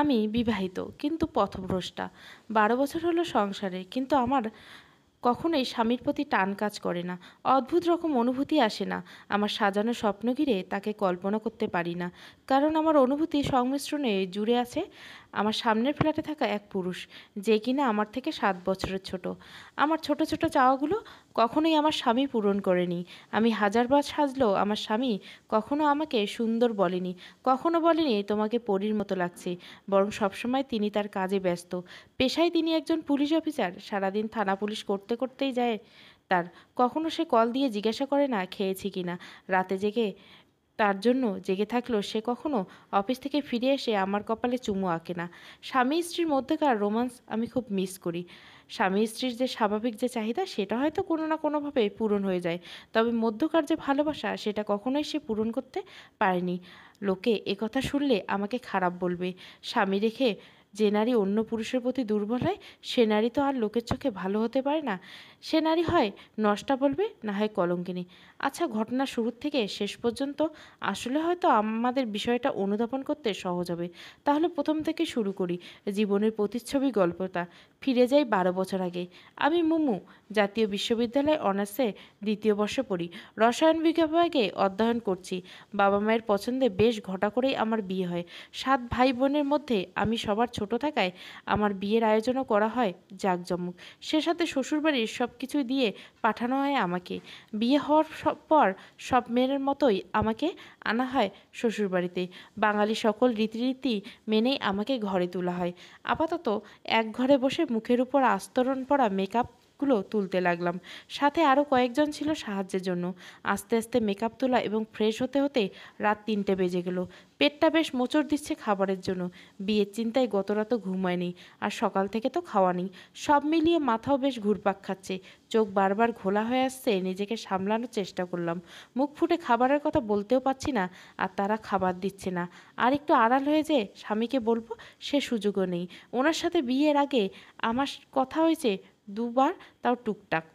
আমি বিবাহিত কিন্তু পথভ্রষ্টা বারো বছর হলো সংসারে কিন্তু আমার কখনোই স্বামীর প্রতি টান কাজ করে না অদ্ভুত রকম অনুভূতি আসে না আমার সাজানো স্বপ্ন ঘিরে তাকে কল্পনা করতে পারি না কারণ আমার অনুভূতি সংমিশ্রণে জুড়ে আছে আমার সামনের ফ্ল্যাটে থাকা এক পুরুষ যে কিনা আমার থেকে সাত বছরের ছোট আমার ছোট ছোট চাওয়াগুলো কখনোই আমার স্বামী পূরণ করেনি আমি হাজারবার সাজলেও আমার স্বামী কখনো আমাকে সুন্দর বলেনি কখনো বলেনি তোমাকে পরীর মতো লাগছে বরং সবসময় তিনি তার কাজে ব্যস্ত পেশায় তিনি একজন পুলিশ অফিসার সারাদিন থানা পুলিশ করতে করতে করতেই যায় তার কখনো সে কল দিয়ে জিজ্ঞাসা করে না খেয়েছি কি না রাতে জেগে তার জন্য জেগে থাকলেও সে কখনো অফিস থেকে ফিরে এসে আমার কপালে চুমু আঁকে না স্বামী স্ত্রীর মধ্যেকার রোমান্স আমি খুব মিস করি স্বামী স্ত্রীর যে স্বাভাবিক যে চাহিদা সেটা হয়তো কোনো না কোনোভাবে পূরণ হয়ে যায় তবে মধ্যকার যে ভালোবাসা সেটা কখনোই সে পূরণ করতে পারেনি লোকে কথা শুনলে আমাকে খারাপ বলবে স্বামী রেখে যে নারী অন্য পুরুষের প্রতি দুর্বল হয় সে নারী তো আর লোকের চোখে ভালো হতে পারে না সে নারী হয় নষ্টা বলবে না হয় কলঙ্কিনী আচ্ছা ঘটনা শুরুর থেকে শেষ পর্যন্ত আসলে হয়তো আমাদের বিষয়টা অনুধাবন করতে সহজ হবে তাহলে প্রথম থেকে শুরু করি জীবনের প্রতিচ্ছবি গল্পটা ফিরে যাই বারো বছর আগে আমি মুমু জাতীয় বিশ্ববিদ্যালয়ে অনার্সে দ্বিতীয় বর্ষে পড়ি রসায়ন বিভাগে অধ্যয়ন করছি বাবা মায়ের পছন্দে বেশ ঘটা করেই আমার বিয়ে হয় সাত ভাই বোনের মধ্যে আমি সবার ছোট থাকায় আমার বিয়ের আয়োজনও করা হয় জাঁকজমক সে সাথে শ্বশুরবাড়ির সব সব কিছু দিয়ে পাঠানো হয় আমাকে বিয়ে হওয়ার পর সব মেয়ের মতোই আমাকে আনা হয় শ্বশুরবাড়িতে বাঙালি সকল রীতিনীতি মেনেই আমাকে ঘরে তোলা হয় আপাতত এক ঘরে বসে মুখের উপর আস্তরণ পরা মেকআপ গুলো তুলতে লাগলাম সাথে আরও কয়েকজন ছিল সাহায্যের জন্য আস্তে আস্তে মেকআপ তোলা এবং ফ্রেশ হতে হতে রাত তিনটে বেজে গেল পেটটা বেশ মোচড় দিচ্ছে খাবারের জন্য বিয়ের চিন্তায় গত রাতও ঘুমায়নি আর সকাল থেকে তো খাওয়া নেই সব মিলিয়ে মাথাও বেশ ঘুরপাক খাচ্ছে চোখ বারবার ঘোলা হয়ে আসছে নিজেকে সামলানোর চেষ্টা করলাম মুখ ফুটে খাবারের কথা বলতেও পাচ্ছি না আর তারা খাবার দিচ্ছে না আর একটু আড়াল হয়ে যে স্বামীকে বলবো সে সুযোগও নেই ওনার সাথে বিয়ের আগে আমার কথা হয়েছে দুবার তাও টুকটাক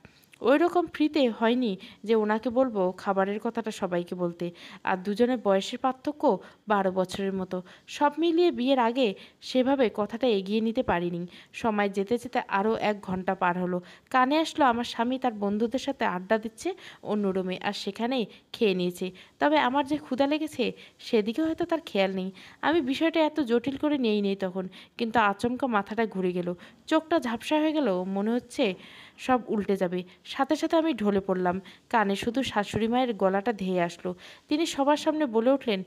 ওই রকম ফ্রিতে হয়নি যে ওনাকে বলবো খাবারের কথাটা সবাইকে বলতে আর দুজনের বয়সের পার্থক্য বারো বছরের মতো সব মিলিয়ে বিয়ের আগে সেভাবে কথাটা এগিয়ে নিতে পারিনি সময় যেতে যেতে আরও এক ঘন্টা পার হলো কানে আসলো আমার স্বামী তার বন্ধুদের সাথে আড্ডা দিচ্ছে অন্য রুমে আর সেখানেই খেয়ে নিয়েছে তবে আমার যে ক্ষুদা লেগেছে সেদিকে হয়তো তার খেয়াল নেই আমি বিষয়টা এত জটিল করে নিয়েই নেই তখন কিন্তু আচমকা মাথাটা ঘুরে গেল চোখটা ঝাপসা হয়ে গেল মনে হচ্ছে সব উল্টে যাবে সাথে সাথে আমি ঢলে পড়লাম কানে শুধু শাশুড়ি মায়ের গলাটা ধেয়ে আসলো তিনি সবার সামনে বলে উঠলেন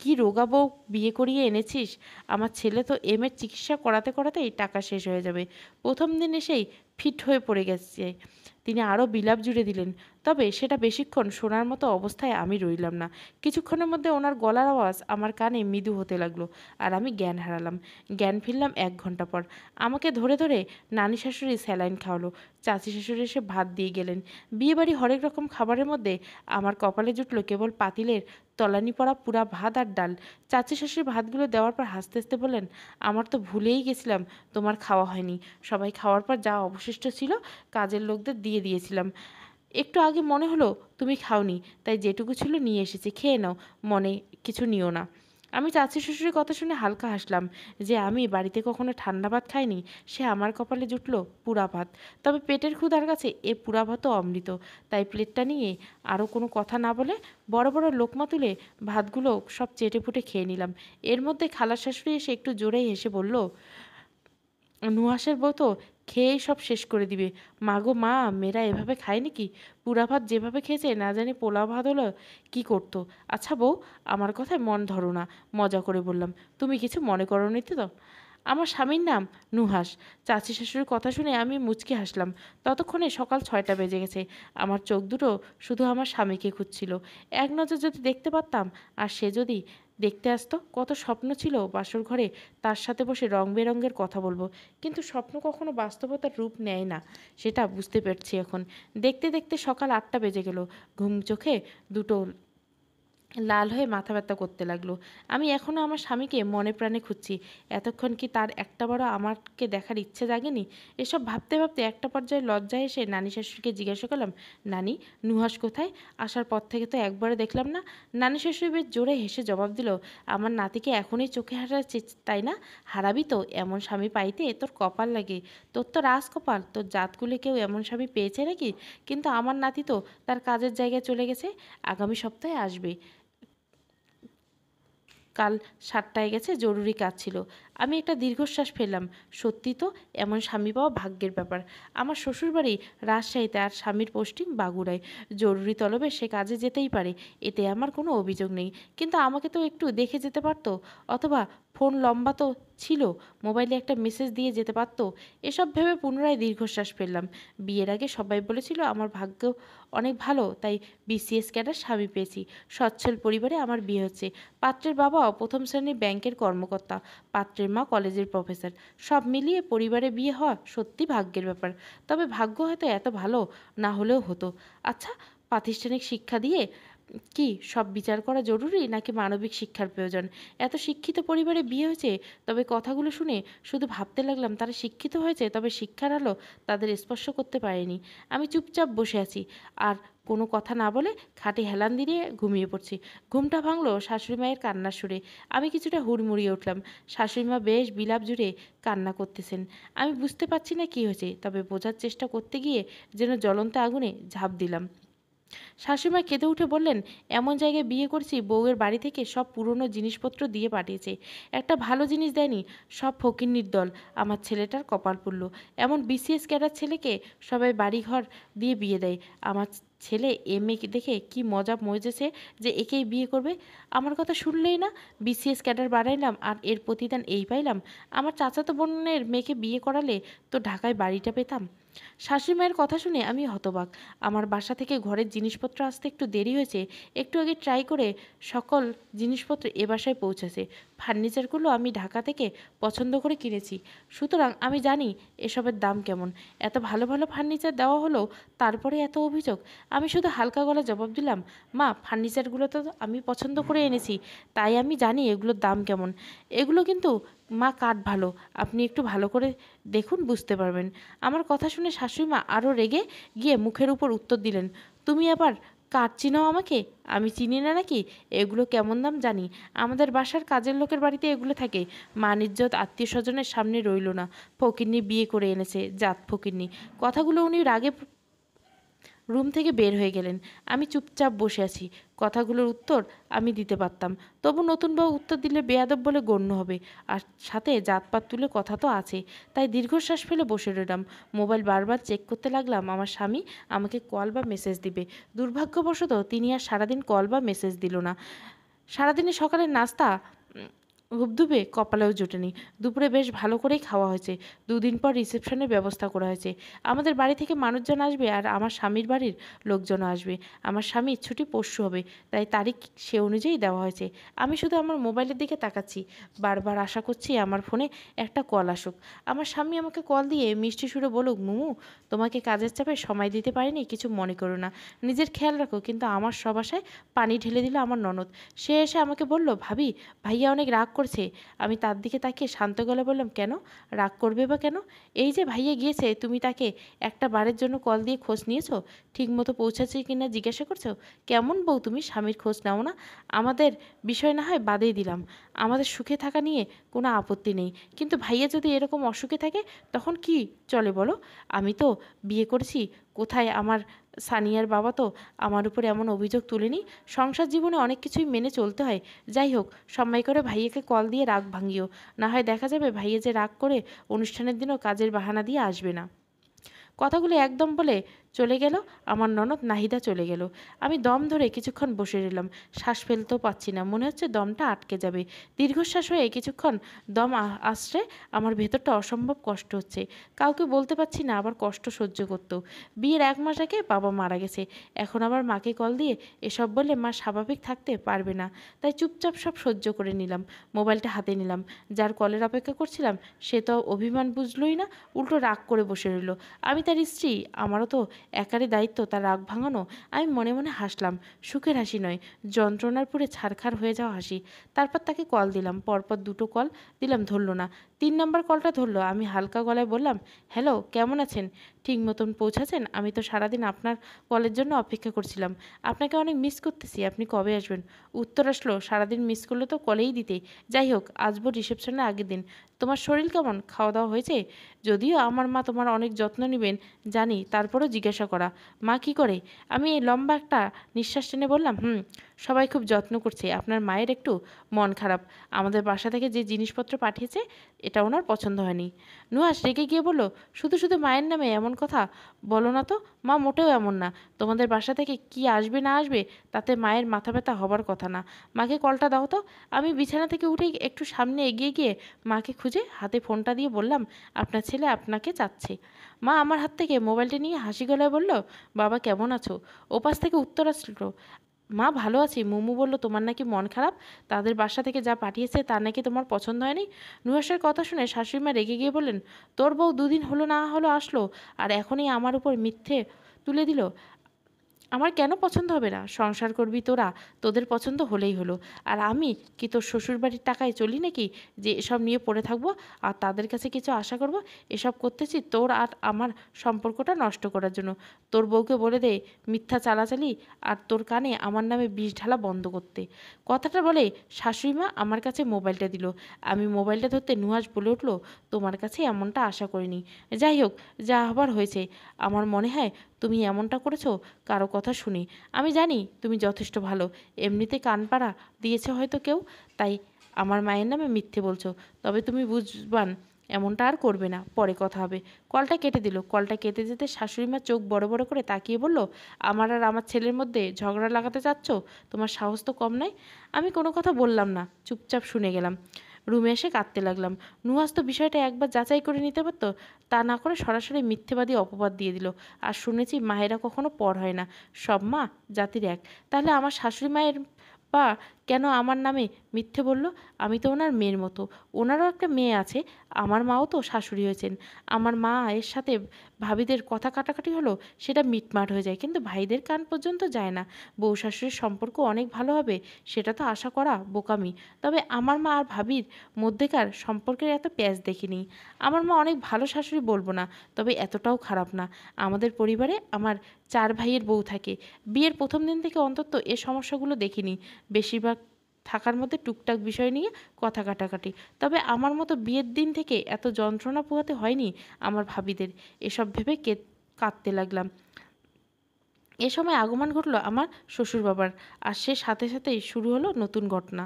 কি রোগা বউ বিয়ে করিয়ে এনেছিস আমার ছেলে তো এম এর চিকিৎসা করাতে করাতেই টাকা শেষ হয়ে যাবে প্রথম দিন এসেই ফিট হয়ে পড়ে গেছে তিনি আরও বিলাপ জুড়ে দিলেন তবে সেটা বেশিক্ষণ শোনার মতো অবস্থায় আমি রইলাম না কিছুক্ষণের মধ্যে ওনার গলার আওয়াজ আমার কানে মৃদু হতে লাগলো আর আমি জ্ঞান হারালাম জ্ঞান ফিরলাম এক ঘন্টা পর আমাকে ধরে ধরে নানি শাশুড়ি স্যালাইন খাওয়ালো চাচি শাশুড়ি এসে ভাত দিয়ে গেলেন বিয়েবাড়ি হরেক রকম খাবারের মধ্যে আমার কপালে জুটলো কেবল পাতিলের তলানি পড়া পুরা ভাত আর ডাল চাচি শাশুড়ি ভাতগুলো দেওয়ার পর হাসতে হাসতে বলেন আমার তো ভুলেই গেছিলাম তোমার খাওয়া হয়নি সবাই খাওয়ার পর যা অবশিষ্ট ছিল কাজের লোকদের দিয়ে দিয়েছিলাম একটু আগে মনে হলো তুমি খাওনি তাই যেটুকু ছিল নিয়ে এসেছি খেয়ে নাও মনে কিছু নিও না আমি চাচি শ্বশুরের কথা শুনে হালকা হাসলাম যে আমি বাড়িতে কখনো ঠান্ডা ভাত খাইনি সে আমার কপালে জুটল পুরা ভাত তবে পেটের ক্ষুধার কাছে এ পুরা ভাতও অমৃত তাই প্লেটটা নিয়ে আরও কোনো কথা না বলে বড় বড় লোকমা তুলে ভাতগুলো সব চেটে ফুটে খেয়ে নিলাম এর মধ্যে খালার শাশুড়ি এসে একটু জোরেই হেসে বলল নুহাসের বউ তো খেয়ে সব শেষ করে দিবে মা গো মা মেয়েরা এভাবে খায় নাকি পুরা ভাত যেভাবে খেয়েছে না জানি পোলা ভাত হলো কী করতো আচ্ছা বউ আমার কথায় মন ধরো না মজা করে বললাম তুমি কিছু মনে করো নিতে তো আমার স্বামীর নাম নুহাস চাচি শাশুড়ির কথা শুনে আমি মুচকি হাসলাম ততক্ষণে সকাল ছয়টা বেজে গেছে আমার চোখ দুটো শুধু আমার স্বামীকে খুঁজছিল এক নজর যদি দেখতে পারতাম আর সে যদি দেখতে আসতো কত স্বপ্ন ছিল বাসর ঘরে তার সাথে বসে রং বেরঙ্গের কথা বলবো কিন্তু স্বপ্ন কখনো বাস্তবতার রূপ নেয় না সেটা বুঝতে পারছি এখন দেখতে দেখতে সকাল আটটা বেজে গেল ঘুম চোখে দুটো লাল হয়ে মাথা ব্যথা করতে লাগলো আমি এখনও আমার স্বামীকে মনে প্রাণে খুঁজছি এতক্ষণ কি তার একটা বড় আমাকে দেখার ইচ্ছে জাগেনি এসব ভাবতে ভাবতে একটা পর্যায়ে লজ্জায় এসে নানি শাশুড়িকে জিজ্ঞাসা করলাম নানি নুহাস কোথায় আসার পর থেকে তো একবারে দেখলাম না নানি শাশুড়ি বেশ জোরে হেসে জবাব দিল আমার নাতিকে এখনই চোখে হারাচ্ছিস তাই না হারাবি তো এমন স্বামী পাইতে তোর কপাল লাগে তোর তো রাজ কপাল তোর জাতগুলি কেউ এমন স্বামী পেয়েছে নাকি কিন্তু আমার নাতি তো তার কাজের জায়গায় চলে গেছে আগামী সপ্তাহে আসবে কাল সাতটায় গেছে জরুরি কাজ ছিল আমি একটা দীর্ঘশ্বাস ফেললাম সত্যি তো এমন স্বামী পাওয়া ভাগ্যের ব্যাপার আমার শ্বশুরবাড়ি রাজশাহীতে আর স্বামীর পোস্টিং বাগুড়ায় জরুরি তলবে সে কাজে যেতেই পারে এতে আমার কোনো অভিযোগ নেই কিন্তু আমাকে তো একটু দেখে যেতে পারতো অথবা ফোন লম্বা তো ছিল মোবাইলে একটা মেসেজ দিয়ে যেতে পারতো এসব ভেবে পুনরায় দীর্ঘশ্বাস ফেললাম বিয়ের আগে সবাই বলেছিল আমার ভাগ্য অনেক ভালো তাই বিসিএস ক্যাডার স্বামী পেয়েছি সচ্ছল পরিবারে আমার বিয়ে হচ্ছে পাত্রের বাবাও প্রথম শ্রেণীর ব্যাংকের কর্মকর্তা পাত্রের মা কলেজের প্রফেসর সব মিলিয়ে পরিবারে বিয়ে হওয়া সত্যি ভাগ্যের ব্যাপার তবে ভাগ্য হয়তো এত ভালো না হলেও হতো আচ্ছা প্রাতিষ্ঠানিক শিক্ষা দিয়ে কি সব বিচার করা জরুরি নাকি মানবিক শিক্ষার প্রয়োজন এত শিক্ষিত পরিবারে বিয়ে হয়েছে তবে কথাগুলো শুনে শুধু ভাবতে লাগলাম তারা শিক্ষিত হয়েছে তবে শিক্ষার আলো তাদের স্পর্শ করতে পারেনি আমি চুপচাপ বসে আছি আর কোনো কথা না বলে খাটে হেলান দিয়ে ঘুমিয়ে পড়ছি ঘুমটা ভাঙলো শাশুড়ি মায়ের কান্নার সুরে আমি কিছুটা হুড়মুড়িয়ে উঠলাম শাশুড়ি মা বেশ বিলাপ জুড়ে কান্না করতেছেন আমি বুঝতে পারছি না কি হয়েছে তবে বোঝার চেষ্টা করতে গিয়ে যেন জ্বলন্ত আগুনে ঝাঁপ দিলাম শাশুড়িমা কেঁদে উঠে বললেন এমন জায়গায় বিয়ে করছি বউয়ের বাড়ি থেকে সব পুরনো জিনিসপত্র দিয়ে পাঠিয়েছে একটা ভালো জিনিস দেয়নি সব ফকিন্নির দল আমার ছেলেটার কপাল পুরল এমন বিসিএস ক্যাডার ছেলেকে সবাই বাড়িঘর দিয়ে বিয়ে দেয় আমার ছেলে এম এ দেখে কি মজা মজেছে যে একেই বিয়ে করবে আমার কথা শুনলেই না বিসিএস ক্যাডার বাড়াইলাম আর এর প্রতিদান এই পাইলাম আমার চাচাতো বোনের মেয়েকে বিয়ে করালে তো ঢাকায় বাড়িটা পেতাম শাশুড়ি মায়ের কথা শুনে আমি হতবাক আমার বাসা থেকে ঘরের জিনিসপত্র আসতে একটু দেরি হয়েছে একটু আগে ট্রাই করে সকল জিনিসপত্র এ বাসায় পৌঁছেছে ফার্নিচারগুলো আমি ঢাকা থেকে পছন্দ করে কিনেছি সুতরাং আমি জানি এসবের দাম কেমন এত ভালো ভালো ফার্নিচার দেওয়া হলো তারপরে এত অভিযোগ আমি শুধু হালকা গলা জবাব দিলাম মা ফার্নিচারগুলো তো আমি পছন্দ করে এনেছি তাই আমি জানি এগুলোর দাম কেমন এগুলো কিন্তু মা কাঠ ভালো আপনি একটু ভালো করে দেখুন বুঝতে পারবেন আমার কথা শুনে শাশুড়ি মা আরও রেগে গিয়ে মুখের উপর উত্তর দিলেন তুমি আবার কাঠ চিনাও আমাকে আমি চিনি না নাকি এগুলো কেমন দাম জানি আমাদের বাসার কাজের লোকের বাড়িতে এগুলো থাকে মানিজ্জত আত্মীয় স্বজনের সামনে রইল না ফকিরনি বিয়ে করে এনেছে জাত ফকিরনি কথাগুলো উনি রাগে রুম থেকে বের হয়ে গেলেন আমি চুপচাপ বসে আছি কথাগুলোর উত্তর আমি দিতে পারতাম তবু নতুন বউ উত্তর দিলে বেয়াদব বলে গণ্য হবে আর সাথে জাতপাত তুলে কথা তো আছে তাই দীর্ঘশ্বাস ফেলে বসে রইলাম মোবাইল বারবার চেক করতে লাগলাম আমার স্বামী আমাকে কল বা মেসেজ দিবে দুর্ভাগ্যবশত তিনি আর সারাদিন কল বা মেসেজ দিল না সারাদিনে সকালের নাস্তা ধূপধুপে কপালেও জোটেনি দুপুরে বেশ ভালো করেই খাওয়া হয়েছে দুদিন পর রিসেপশনের ব্যবস্থা করা হয়েছে আমাদের বাড়ি থেকে মানুষজন আসবে আর আমার স্বামীর বাড়ির লোকজনও আসবে আমার স্বামীর ছুটি পরশু হবে তাই তারিখ সে অনুযায়ী দেওয়া হয়েছে আমি শুধু আমার মোবাইলের দিকে তাকাচ্ছি বারবার আশা করছি আমার ফোনে একটা কল আসুক আমার স্বামী আমাকে কল দিয়ে মিষ্টি সুরে বলুক মুমু তোমাকে কাজের চাপে সময় দিতে পারিনি কিছু মনে করো না নিজের খেয়াল রাখো কিন্তু আমার সব আশায় পানি ঢেলে দিল আমার ননদ সে এসে আমাকে বলল ভাবি ভাইয়া অনেক রাগ করছে আমি তার দিকে তাকিয়ে শান্ত গলা বললাম কেন রাগ করবে বা কেন এই যে ভাইয়া গিয়েছে তুমি তাকে একটা বারের জন্য কল দিয়ে খোঁজ নিয়েছো ঠিকমতো পৌঁছাচ্ছে কি না জিজ্ঞাসা করছো কেমন বউ তুমি স্বামীর খোঁজ নাও না আমাদের বিষয় না হয় বাদেই দিলাম আমাদের সুখে থাকা নিয়ে কোনো আপত্তি নেই কিন্তু ভাইয়া যদি এরকম অসুখে থাকে তখন কি চলে বলো আমি তো বিয়ে করছি কোথায় আমার সানিয়ার বাবা তো আমার উপর এমন অভিযোগ তুলেনি সংসার জীবনে অনেক কিছুই মেনে চলতে হয় যাই হোক সময় করে ভাইয়াকে কল দিয়ে রাগ ভাঙিও না হয় দেখা যাবে ভাইয়া যে রাগ করে অনুষ্ঠানের দিনও কাজের বাহানা দিয়ে আসবে না কথাগুলো একদম বলে চলে গেল আমার ননদ নাহিদা চলে গেল আমি দম ধরে কিছুক্ষণ বসে রইলাম শ্বাস ফেলতেও পাচ্ছি না মনে হচ্ছে দমটা আটকে যাবে দীর্ঘশ্বাস হয়ে কিছুক্ষণ দম আসলে আমার ভেতরটা অসম্ভব কষ্ট হচ্ছে কাউকে বলতে পারছি না আবার কষ্ট সহ্য করতো বিয়ের এক মাস আগে বাবা মারা গেছে এখন আবার মাকে কল দিয়ে এসব বলে মা স্বাভাবিক থাকতে পারবে না তাই চুপচাপ সব সহ্য করে নিলাম মোবাইলটা হাতে নিলাম যার কলের অপেক্ষা করছিলাম সে তো অভিমান বুঝলই না উল্টো রাগ করে বসে রইল আমি তার স্ত্রী আমারও তো একারে দায়িত্ব তার রাগ ভাঙানো আমি মনে মনে হাসলাম সুখের হাসি নয় যন্ত্রণার পুরে ছাড়খার হয়ে যাওয়া হাসি তারপর তাকে কল দিলাম পরপর দুটো কল দিলাম ধরলো না তিন নাম্বার কলটা ধরলো আমি হালকা গলায় বললাম হ্যালো কেমন আছেন ঠিক মতন পৌঁছাছেন আমি তো সারাদিন আপনার কলের জন্য অপেক্ষা করছিলাম আপনাকে অনেক মিস করতেছি আপনি কবে আসবেন উত্তর আসলো সারাদিন মিস করলে তো কলেই দিতে যাই হোক আসবো রিসেপশনের আগের দিন তোমার শরীর কেমন খাওয়া দাওয়া হয়েছে যদিও আমার মা তোমার অনেক যত্ন নেবেন জানি তারপরও জিজ্ঞাসা করা মা কি করে আমি লম্বা একটা নিঃশ্বাস টেনে বললাম হুম সবাই খুব যত্ন করছে আপনার মায়ের একটু মন খারাপ আমাদের বাসা থেকে যে জিনিসপত্র পাঠিয়েছে এটা ওনার পছন্দ হয়নি নুয়াস রেগে গিয়ে বলল শুধু শুধু মায়ের নামে এমন কথা বলো না তো মা মোটেও এমন না তোমাদের বাসা থেকে কি আসবে না আসবে তাতে মায়ের মাথা ব্যথা হবার কথা না মাকে কলটা দাও তো আমি বিছানা থেকে উঠে একটু সামনে এগিয়ে গিয়ে মাকে খুঁজে খুঁজে হাতে ফোনটা দিয়ে বললাম আপনার ছেলে আপনাকে চাচ্ছে মা আমার হাত থেকে মোবাইলটা নিয়ে হাসি গলায় বলল বাবা কেমন আছো ওপাশ থেকে উত্তর আসলো মা ভালো আছি মুমু বলল তোমার নাকি মন খারাপ তাদের বাসা থেকে যা পাঠিয়েছে তা নাকি তোমার পছন্দ হয়নি নুয়াসের কথা শুনে শাশুড়িমা রেগে গিয়ে বললেন তোর বউ দুদিন হলো না হলো আসলো আর এখনই আমার উপর মিথ্যে তুলে দিল আমার কেন পছন্দ হবে না সংসার করবি তোরা তোদের পছন্দ হলেই হলো আর আমি কি তোর শ্বশুরবাড়ির টাকায় চলি নাকি যে এসব নিয়ে পড়ে থাকবো আর তাদের কাছে কিছু আশা করব এসব করতেছি তোর আর আমার সম্পর্কটা নষ্ট করার জন্য তোর বউকে বলে দে মিথ্যা চালাচালি আর তোর কানে আমার নামে বিষ ঢালা বন্ধ করতে কথাটা বলে শাশুড়িমা আমার কাছে মোবাইলটা দিল আমি মোবাইলটা ধরতে নুহাজ বলে উঠলো তোমার কাছে এমনটা আশা করিনি যাই হোক যা হবার হয়েছে আমার মনে হয় তুমি এমনটা করেছো কারো কথা শুনি আমি জানি তুমি যথেষ্ট ভালো এমনিতে কানপাড়া দিয়েছে হয়তো কেউ তাই আমার মায়ের নামে মিথ্যে বলছো তবে তুমি বুঝবান এমনটা আর করবে না পরে কথা হবে কলটা কেটে দিল কলটা কেটে যেতে শাশুড়ি মা চোখ বড় বড় করে তাকিয়ে বলল আমার আর আমার ছেলের মধ্যে ঝগড়া লাগাতে চাচ্ছ তোমার সাহস তো কম নাই আমি কোনো কথা বললাম না চুপচাপ শুনে গেলাম রুমে এসে কাঁদতে লাগলাম নুহাস তো বিষয়টা একবার যাচাই করে নিতে পারতো তা না করে সরাসরি মিথ্যেবাদী অপবাদ দিয়ে দিল আর শুনেছি মায়েরা কখনো পর হয় না সব মা জাতির এক তাহলে আমার শাশুড়ি মায়ের বা কেন আমার নামে মিথ্যে বলল আমি তো ওনার মেয়ের মতো ওনারও একটা মেয়ে আছে আমার মাও তো শাশুড়ি হয়েছেন আমার মা এর সাথে ভাবিদের কথা কাটাকাটি হলো সেটা মিটমাট হয়ে যায় কিন্তু ভাইদের কান পর্যন্ত যায় না বউ শাশুড়ির সম্পর্ক অনেক ভালো হবে সেটা তো আশা করা বোকামি তবে আমার মা আর ভাবির মধ্যেকার সম্পর্কের এত প্যাচ দেখিনি আমার মা অনেক ভালো শাশুড়ি বলবো না তবে এতটাও খারাপ না আমাদের পরিবারে আমার চার ভাইয়ের বউ থাকে বিয়ের প্রথম দিন থেকে অন্তত এ সমস্যাগুলো দেখিনি বেশিরভাগ থাকার মধ্যে টুকটাক বিষয় নিয়ে কথা কাটাকাটি তবে আমার মতো বিয়ের দিন থেকে এত যন্ত্রণা পোহাতে হয়নি আমার ভাবিদের এসব ভেবে কে কাঁদতে লাগলাম এ সময় আগমন ঘটল আমার শ্বশুর বাবার আর সে সাথে সাথেই শুরু হলো নতুন ঘটনা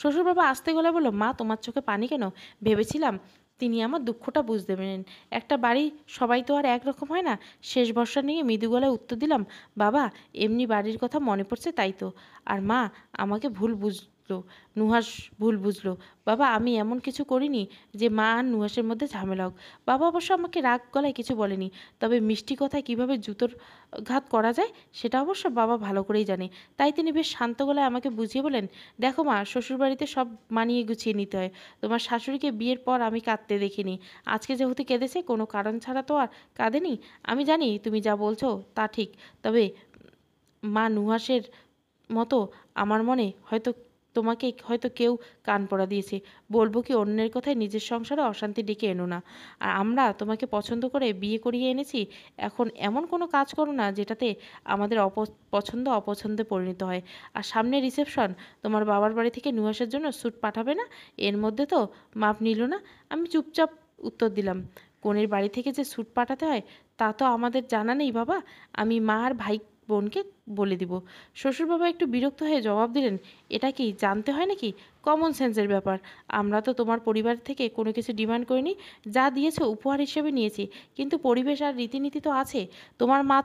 শ্বশুর বাবা আসতে গেলে বললো মা তোমার চোখে পানি কেন ভেবেছিলাম তিনি আমার দুঃখটা বুঝতে পেরেন একটা বাড়ি সবাই তো আর একরকম হয় না শেষ বর্ষা নিয়ে মৃদু গলায় উত্তর দিলাম বাবা এমনি বাড়ির কথা মনে পড়ছে তাই তো আর মা আমাকে ভুল বুঝ বুঝলো নুহাস ভুল বুঝলো বাবা আমি এমন কিছু করিনি যে মা আর নুহাসের মধ্যে ঝামেলা হোক বাবা অবশ্য আমাকে রাগ গলায় কিছু বলেনি তবে মিষ্টি কথায় কিভাবে জুতোর ঘাত করা যায় সেটা অবশ্য বাবা ভালো করেই জানে তাই তিনি বেশ শান্ত গলায় আমাকে বুঝিয়ে বলেন দেখো মা শ্বশুরবাড়িতে সব মানিয়ে গুছিয়ে নিতে হয় তোমার শাশুড়িকে বিয়ের পর আমি কাঁদতে দেখিনি আজকে যেহেতু কেঁদেছে কোনো কারণ ছাড়া তো আর কাঁদেনি আমি জানি তুমি যা বলছো তা ঠিক তবে মা নুহাসের মতো আমার মনে হয়তো তোমাকে হয়তো কেউ কান পড়া দিয়েছে বলবো কি অন্যের কথায় নিজের সংসারে অশান্তি ডেকে এনো না আর আমরা তোমাকে পছন্দ করে বিয়ে করিয়ে এনেছি এখন এমন কোনো কাজ করো না যেটাতে আমাদের অপ পছন্দ অপছন্দে পরিণত হয় আর সামনে রিসেপশন তোমার বাবার বাড়ি থেকে আসার জন্য স্যুট পাঠাবে না এর মধ্যে তো মাপ নিল না আমি চুপচাপ উত্তর দিলাম কনের বাড়ি থেকে যে স্যুট পাঠাতে হয় তা তো আমাদের জানা নেই বাবা আমি মা আর ভাই বোনকে বলে দিব শ্বশুরবাবা একটু বিরক্ত হয়ে জবাব দিলেন এটা কি জানতে হয় নাকি কমন সেন্সের ব্যাপার আমরা তো তোমার পরিবার থেকে কোনো কিছু ডিমান্ড করিনি যা দিয়েছে উপহার হিসেবে নিয়েছি কিন্তু পরিবেশ আর রীতিনীতি তো আছে তোমার মা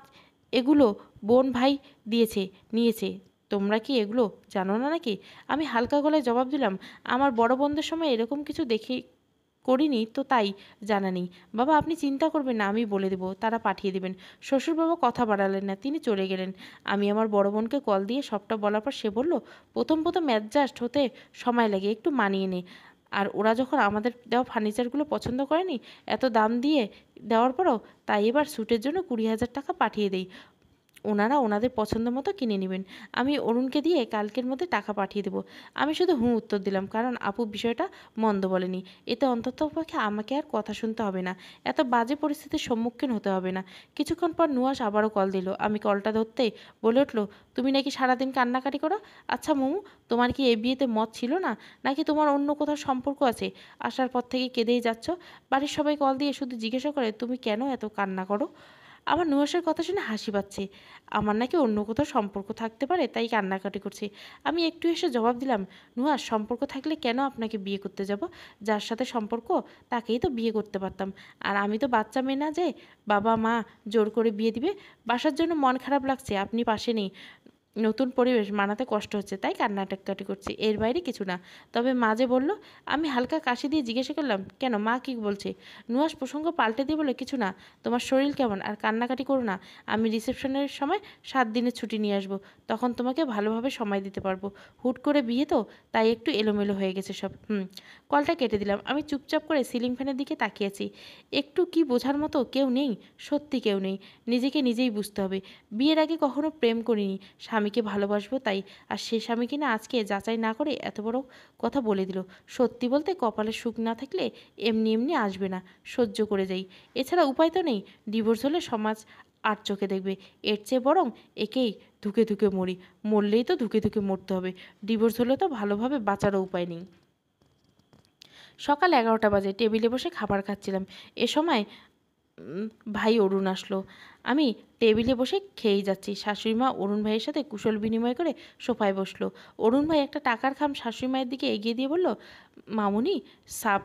এগুলো বোন ভাই দিয়েছে নিয়েছে তোমরা কি এগুলো জানো না নাকি আমি হালকা গলায় জবাব দিলাম আমার বড় বন্ধের সময় এরকম কিছু দেখি করিনি তো তাই জানা নেই বাবা আপনি চিন্তা করবেন না আমি বলে দেব তারা পাঠিয়ে দেবেন শ্বশুরবাবা কথা বাড়ালেন না তিনি চলে গেলেন আমি আমার বড় বোনকে কল দিয়ে সবটা বলার পর সে বলল প্রথম প্রথম অ্যাডজাস্ট হতে সময় লাগে একটু মানিয়ে নে আর ওরা যখন আমাদের দেওয়া ফার্নিচারগুলো পছন্দ করেনি এত দাম দিয়ে দেওয়ার পরও তাই এবার স্যুটের জন্য কুড়ি হাজার টাকা পাঠিয়ে দেই ওনারা ওনাদের পছন্দ মতো কিনে নেবেন আমি অরুণকে দিয়ে কালকের মধ্যে টাকা পাঠিয়ে দেবো আমি শুধু হুঁ উত্তর দিলাম কারণ আপু বিষয়টা মন্দ বলেনি এতে অন্তত পক্ষে আমাকে আর কথা শুনতে হবে না এত বাজে পরিস্থিতির সম্মুখীন হতে হবে না কিছুক্ষণ পর নুয়াস আবারও কল দিল আমি কলটা ধরতে বলে উঠলো তুমি নাকি সারাদিন কান্নাকাটি করো আচ্ছা মোমু তোমার কি এ বিয়েতে মত ছিল না নাকি তোমার অন্য কোথাও সম্পর্ক আছে আসার পর থেকে কেঁদেই যাচ্ছ বাড়ির সবাই কল দিয়ে শুধু জিজ্ঞাসা করে তুমি কেন এত কান্না করো আমার নুয়াশার কথা শুনে হাসি পাচ্ছে আমার নাকি অন্য কোথাও সম্পর্ক থাকতে পারে তাই কান্নাকাটি করছি আমি একটু এসে জবাব দিলাম নুয়াস সম্পর্ক থাকলে কেন আপনাকে বিয়ে করতে যাব যার সাথে সম্পর্ক তাকেই তো বিয়ে করতে পারতাম আর আমি তো বাচ্চা মেয়ে না যে বাবা মা জোর করে বিয়ে দিবে বাসার জন্য মন খারাপ লাগছে আপনি পাশে নেই নতুন পরিবেশ মানাতে কষ্ট হচ্ছে তাই কান্নাটাকাটি করছি এর বাইরে কিছু না তবে মা যে বলল আমি হালকা কাশি দিয়ে জিজ্ঞাসা করলাম কেন মা কি বলছে নুয়াস প্রসঙ্গ পাল্টে দিয়ে বলে কিছু না তোমার শরীর কেমন আর কান্নাকাটি করো না আমি রিসেপশনের সময় সাত দিনের ছুটি নিয়ে আসবো তখন তোমাকে ভালোভাবে সময় দিতে পারবো হুট করে বিয়ে তো তাই একটু এলোমেলো হয়ে গেছে সব হুম কলটা কেটে দিলাম আমি চুপচাপ করে সিলিং ফ্যানের দিকে তাকিয়েছি একটু কি বোঝার মতো কেউ নেই সত্যি কেউ নেই নিজেকে নিজেই বুঝতে হবে বিয়ের আগে কখনো প্রেম করিনি স্বামী স্বামীকে ভালোবাসবো তাই আর সে স্বামী কিনা আজকে যাচাই না করে এত বড় কথা বলে দিল সত্যি বলতে কপালে সুখ না থাকলে এমনি এমনি আসবে না সহ্য করে যাই এছাড়া উপায় তো নেই ডিভোর্স হলে সমাজ আর চোখে দেখবে এর চেয়ে বরং একেই ধুকে ধুকে মরি মরলেই তো ধুকে ধুকে মরতে হবে ডিভোর্স হলে তো ভালোভাবে বাঁচারও উপায় নেই সকাল এগারোটা বাজে টেবিলে বসে খাবার খাচ্ছিলাম এ সময় ভাই অরুণ আসলো আমি টেবিলে বসে খেয়ে যাচ্ছি শাশুড়ি মা অরুণ ভাইয়ের সাথে কুশল বিনিময় করে সোফায় বসলো অরুণ ভাই একটা টাকার খাম শাশুড়ি মায়ের দিকে এগিয়ে দিয়ে বলল মামুনি সাপ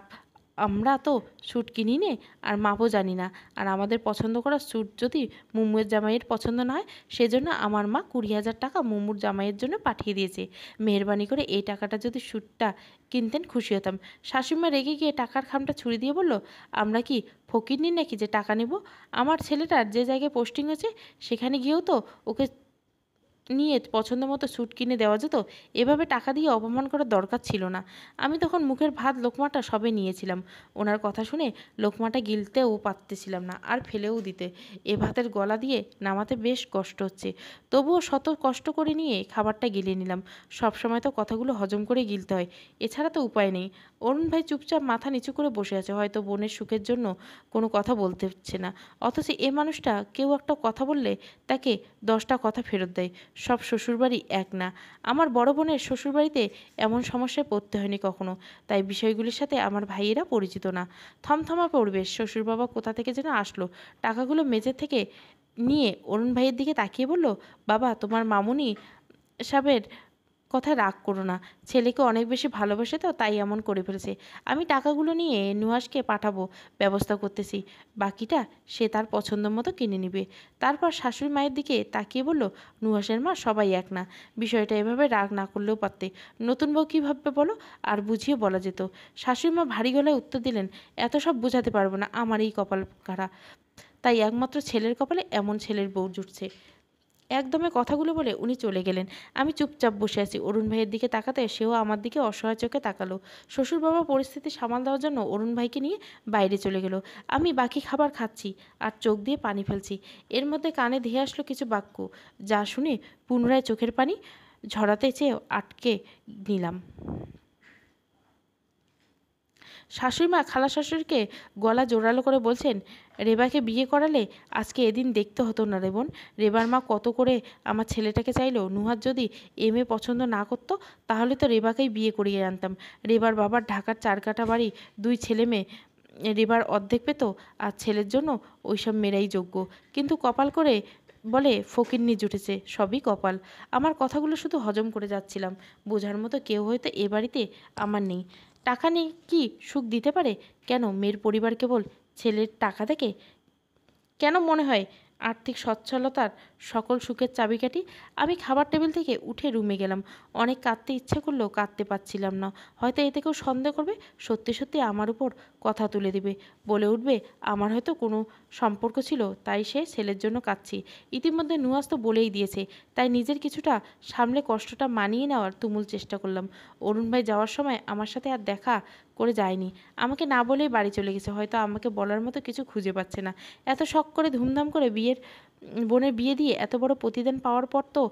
আমরা তো স্যুট কিনি নে আর মাপও জানি না আর আমাদের পছন্দ করা স্যুট যদি মুম্মুর জামাইয়ের পছন্দ না হয় সেজন্য আমার মা কুড়ি হাজার টাকা মুম্মুর জামাইয়ের জন্য পাঠিয়ে দিয়েছে মেহরবানি করে এই টাকাটা যদি স্যুটটা কিনতেন খুশি হতাম শাশুড়িমা রেগে গিয়ে টাকার খামটা ছুরি দিয়ে বলল আমরা কি ফকির নাকি যে টাকা নেব আমার ছেলেটার যে জায়গায় পোস্টিং হয়েছে সেখানে গিয়েও তো ওকে নিয়ে পছন্দ মতো স্যুট কিনে দেওয়া যেত এভাবে টাকা দিয়ে অপমান করার দরকার ছিল না আমি তখন মুখের ভাত লোকমাটা সবে নিয়েছিলাম ওনার কথা শুনে লোকমাটা গিলতেও পারতেছিলাম না আর ফেলেও দিতে এ ভাতের গলা দিয়ে নামাতে বেশ কষ্ট হচ্ছে তবুও শত কষ্ট করে নিয়ে খাবারটা গিলে নিলাম সবসময় তো কথাগুলো হজম করে গিলতে হয় এছাড়া তো উপায় নেই অরুণ ভাই চুপচাপ মাথা নিচু করে বসে আছে হয়তো বোনের সুখের জন্য কোনো কথা বলতে হচ্ছে না অথচ এ মানুষটা কেউ একটা কথা বললে তাকে দশটা কথা ফেরত দেয় সব শ্বশুরবাড়ি এক না আমার বড় বোনের শ্বশুরবাড়িতে এমন সমস্যায় পড়তে হয়নি কখনো তাই বিষয়গুলির সাথে আমার ভাইয়েরা পরিচিত না থমথমা পরিবেশ শ্বশুর বাবা কোথা থেকে যেন আসলো টাকাগুলো মেঝে থেকে নিয়ে অরুণ ভাইয়ের দিকে তাকিয়ে বলল বাবা তোমার মামুনি সাবের কথা রাগ করো না ছেলেকে অনেক বেশি ভালোবাসে তো তাই এমন করে ফেলেছে আমি টাকাগুলো নিয়ে নুহাসকে পাঠাবো ব্যবস্থা করতেছি বাকিটা সে তার পছন্দ মতো কিনে নিবে তারপর শাশুড়ি মায়ের দিকে তাকিয়ে বলল নুহাসের মা সবাই এক না বিষয়টা এভাবে রাগ না করলেও পারতে নতুন বউ কীভাবে বলো আর বুঝিয়ে বলা যেত শাশুড়ি মা ভারী গলায় উত্তর দিলেন এত সব বোঝাতে পারবো না আমার এই কপাল কারা তাই একমাত্র ছেলের কপালে এমন ছেলের বউ জুটছে একদমে কথাগুলো বলে উনি চলে গেলেন আমি চুপচাপ বসে আছি অরুণ ভাইয়ের দিকে তাকাতে সেও আমার দিকে অসহায় চোখে তাকালো শ্বশুর বাবা পরিস্থিতি সামাল দেওয়ার জন্য অরুণ ভাইকে নিয়ে বাইরে চলে গেল আমি বাকি খাবার খাচ্ছি আর চোখ দিয়ে পানি ফেলছি এর মধ্যে কানে ধেয়ে আসলো কিছু বাক্য যা শুনে পুনরায় চোখের পানি ঝরাতে চেয়ে আটকে নিলাম শাশুড়িমা খালা শাশুড়িকে গলা জোরালো করে বলছেন রেবাকে বিয়ে করালে আজকে এদিন দেখতে হতো না রেবন রেবার মা কত করে আমার ছেলেটাকে চাইলো নুহার যদি এম এ পছন্দ না করতো তাহলে তো রেবাকেই বিয়ে করিয়ে আনতাম রেবার বাবার ঢাকার চারকাটা বাড়ি দুই ছেলে মেয়ে রেবার অর্ধেক পেত আর ছেলের জন্য ওইসব মেয়েরাই যোগ্য কিন্তু কপাল করে বলে ফকিরনি জুটেছে সবই কপাল আমার কথাগুলো শুধু হজম করে যাচ্ছিলাম বোঝার মতো কেউ হয়তো এ বাড়িতে আমার নেই টাকা নিয়ে কি সুখ দিতে পারে কেন মেয়ের পরিবার কেবল ছেলের টাকা থেকে কেন মনে হয় আর্থিক সচ্ছলতার সকল সুখের চাবিকাঠি আমি খাবার টেবিল থেকে উঠে রুমে গেলাম অনেক কাঁদতে ইচ্ছে করলেও কাঁদতে পারছিলাম না হয়তো এতে কেউ সন্দেহ করবে সত্যি সত্যি আমার উপর কথা তুলে দিবে বলে উঠবে আমার হয়তো কোনো সম্পর্ক ছিল তাই সে ছেলের জন্য কাঁদছি ইতিমধ্যে নুয়াজ তো বলেই দিয়েছে তাই নিজের কিছুটা সামলে কষ্টটা মানিয়ে নেওয়ার তুমুল চেষ্টা করলাম অরুণ ভাই যাওয়ার সময় আমার সাথে আর দেখা করে যায়নি আমাকে না বলেই বাড়ি চলে গেছে হয়তো আমাকে বলার মতো কিছু খুঁজে পাচ্ছে না এত শখ করে ধুমধাম করে বিয়ের বোনের বিয়ে দিয়ে এত বড় প্রতিদান পাওয়ার পর তো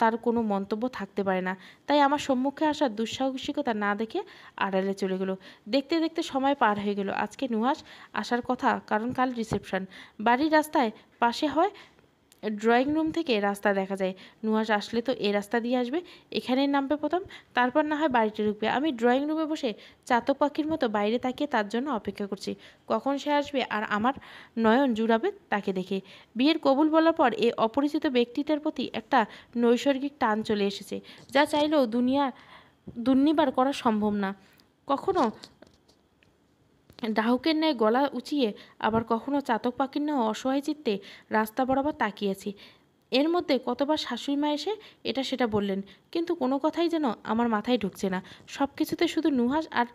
তার কোনো মন্তব্য থাকতে পারে না তাই আমার সম্মুখে আসার দুঃসাহসিকতা না দেখে আড়ালে চলে গেল দেখতে দেখতে সময় পার হয়ে গেল আজকে নুহাস আসার কথা কারণ কাল রিসেপশন বাড়ির রাস্তায় পাশে হয় ড্রয়িং রুম থেকে রাস্তা দেখা যায় নুহাশ আসলে তো এ রাস্তা দিয়ে আসবে এখানেই নামবে প্রথম তারপর না হয় বাড়িতে ঢুকবে আমি ড্রয়িং রুমে বসে চাতক পাখির মতো বাইরে তাকিয়ে তার জন্য অপেক্ষা করছি কখন সে আসবে আর আমার নয়ন জুড়াবে তাকে দেখে বিয়ের কবুল বলার পর এ অপরিচিত ব্যক্তিটার প্রতি একটা নৈসর্গিক টান চলে এসেছে যা চাইলেও দুনিয়া দুর্নিবার করা সম্ভব না কখনো ডাহুকের ন্যায় গলা উঁচিয়ে আবার কখনো চাতক পাখির ন্যায় অসহায় চিত্তে রাস্তা বরাবর তাকিয়েছি এর মধ্যে কতবার শাশুড়ি মা এসে এটা সেটা বললেন কিন্তু কোনো কথাই যেন আমার মাথায় ঢুকছে না সব কিছুতে শুধু নুহাস আর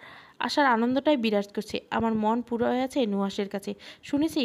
আসার আনন্দটাই বিরাজ করছে আমার মন পুরো হয়ে আছে নুহাসের কাছে শুনেছি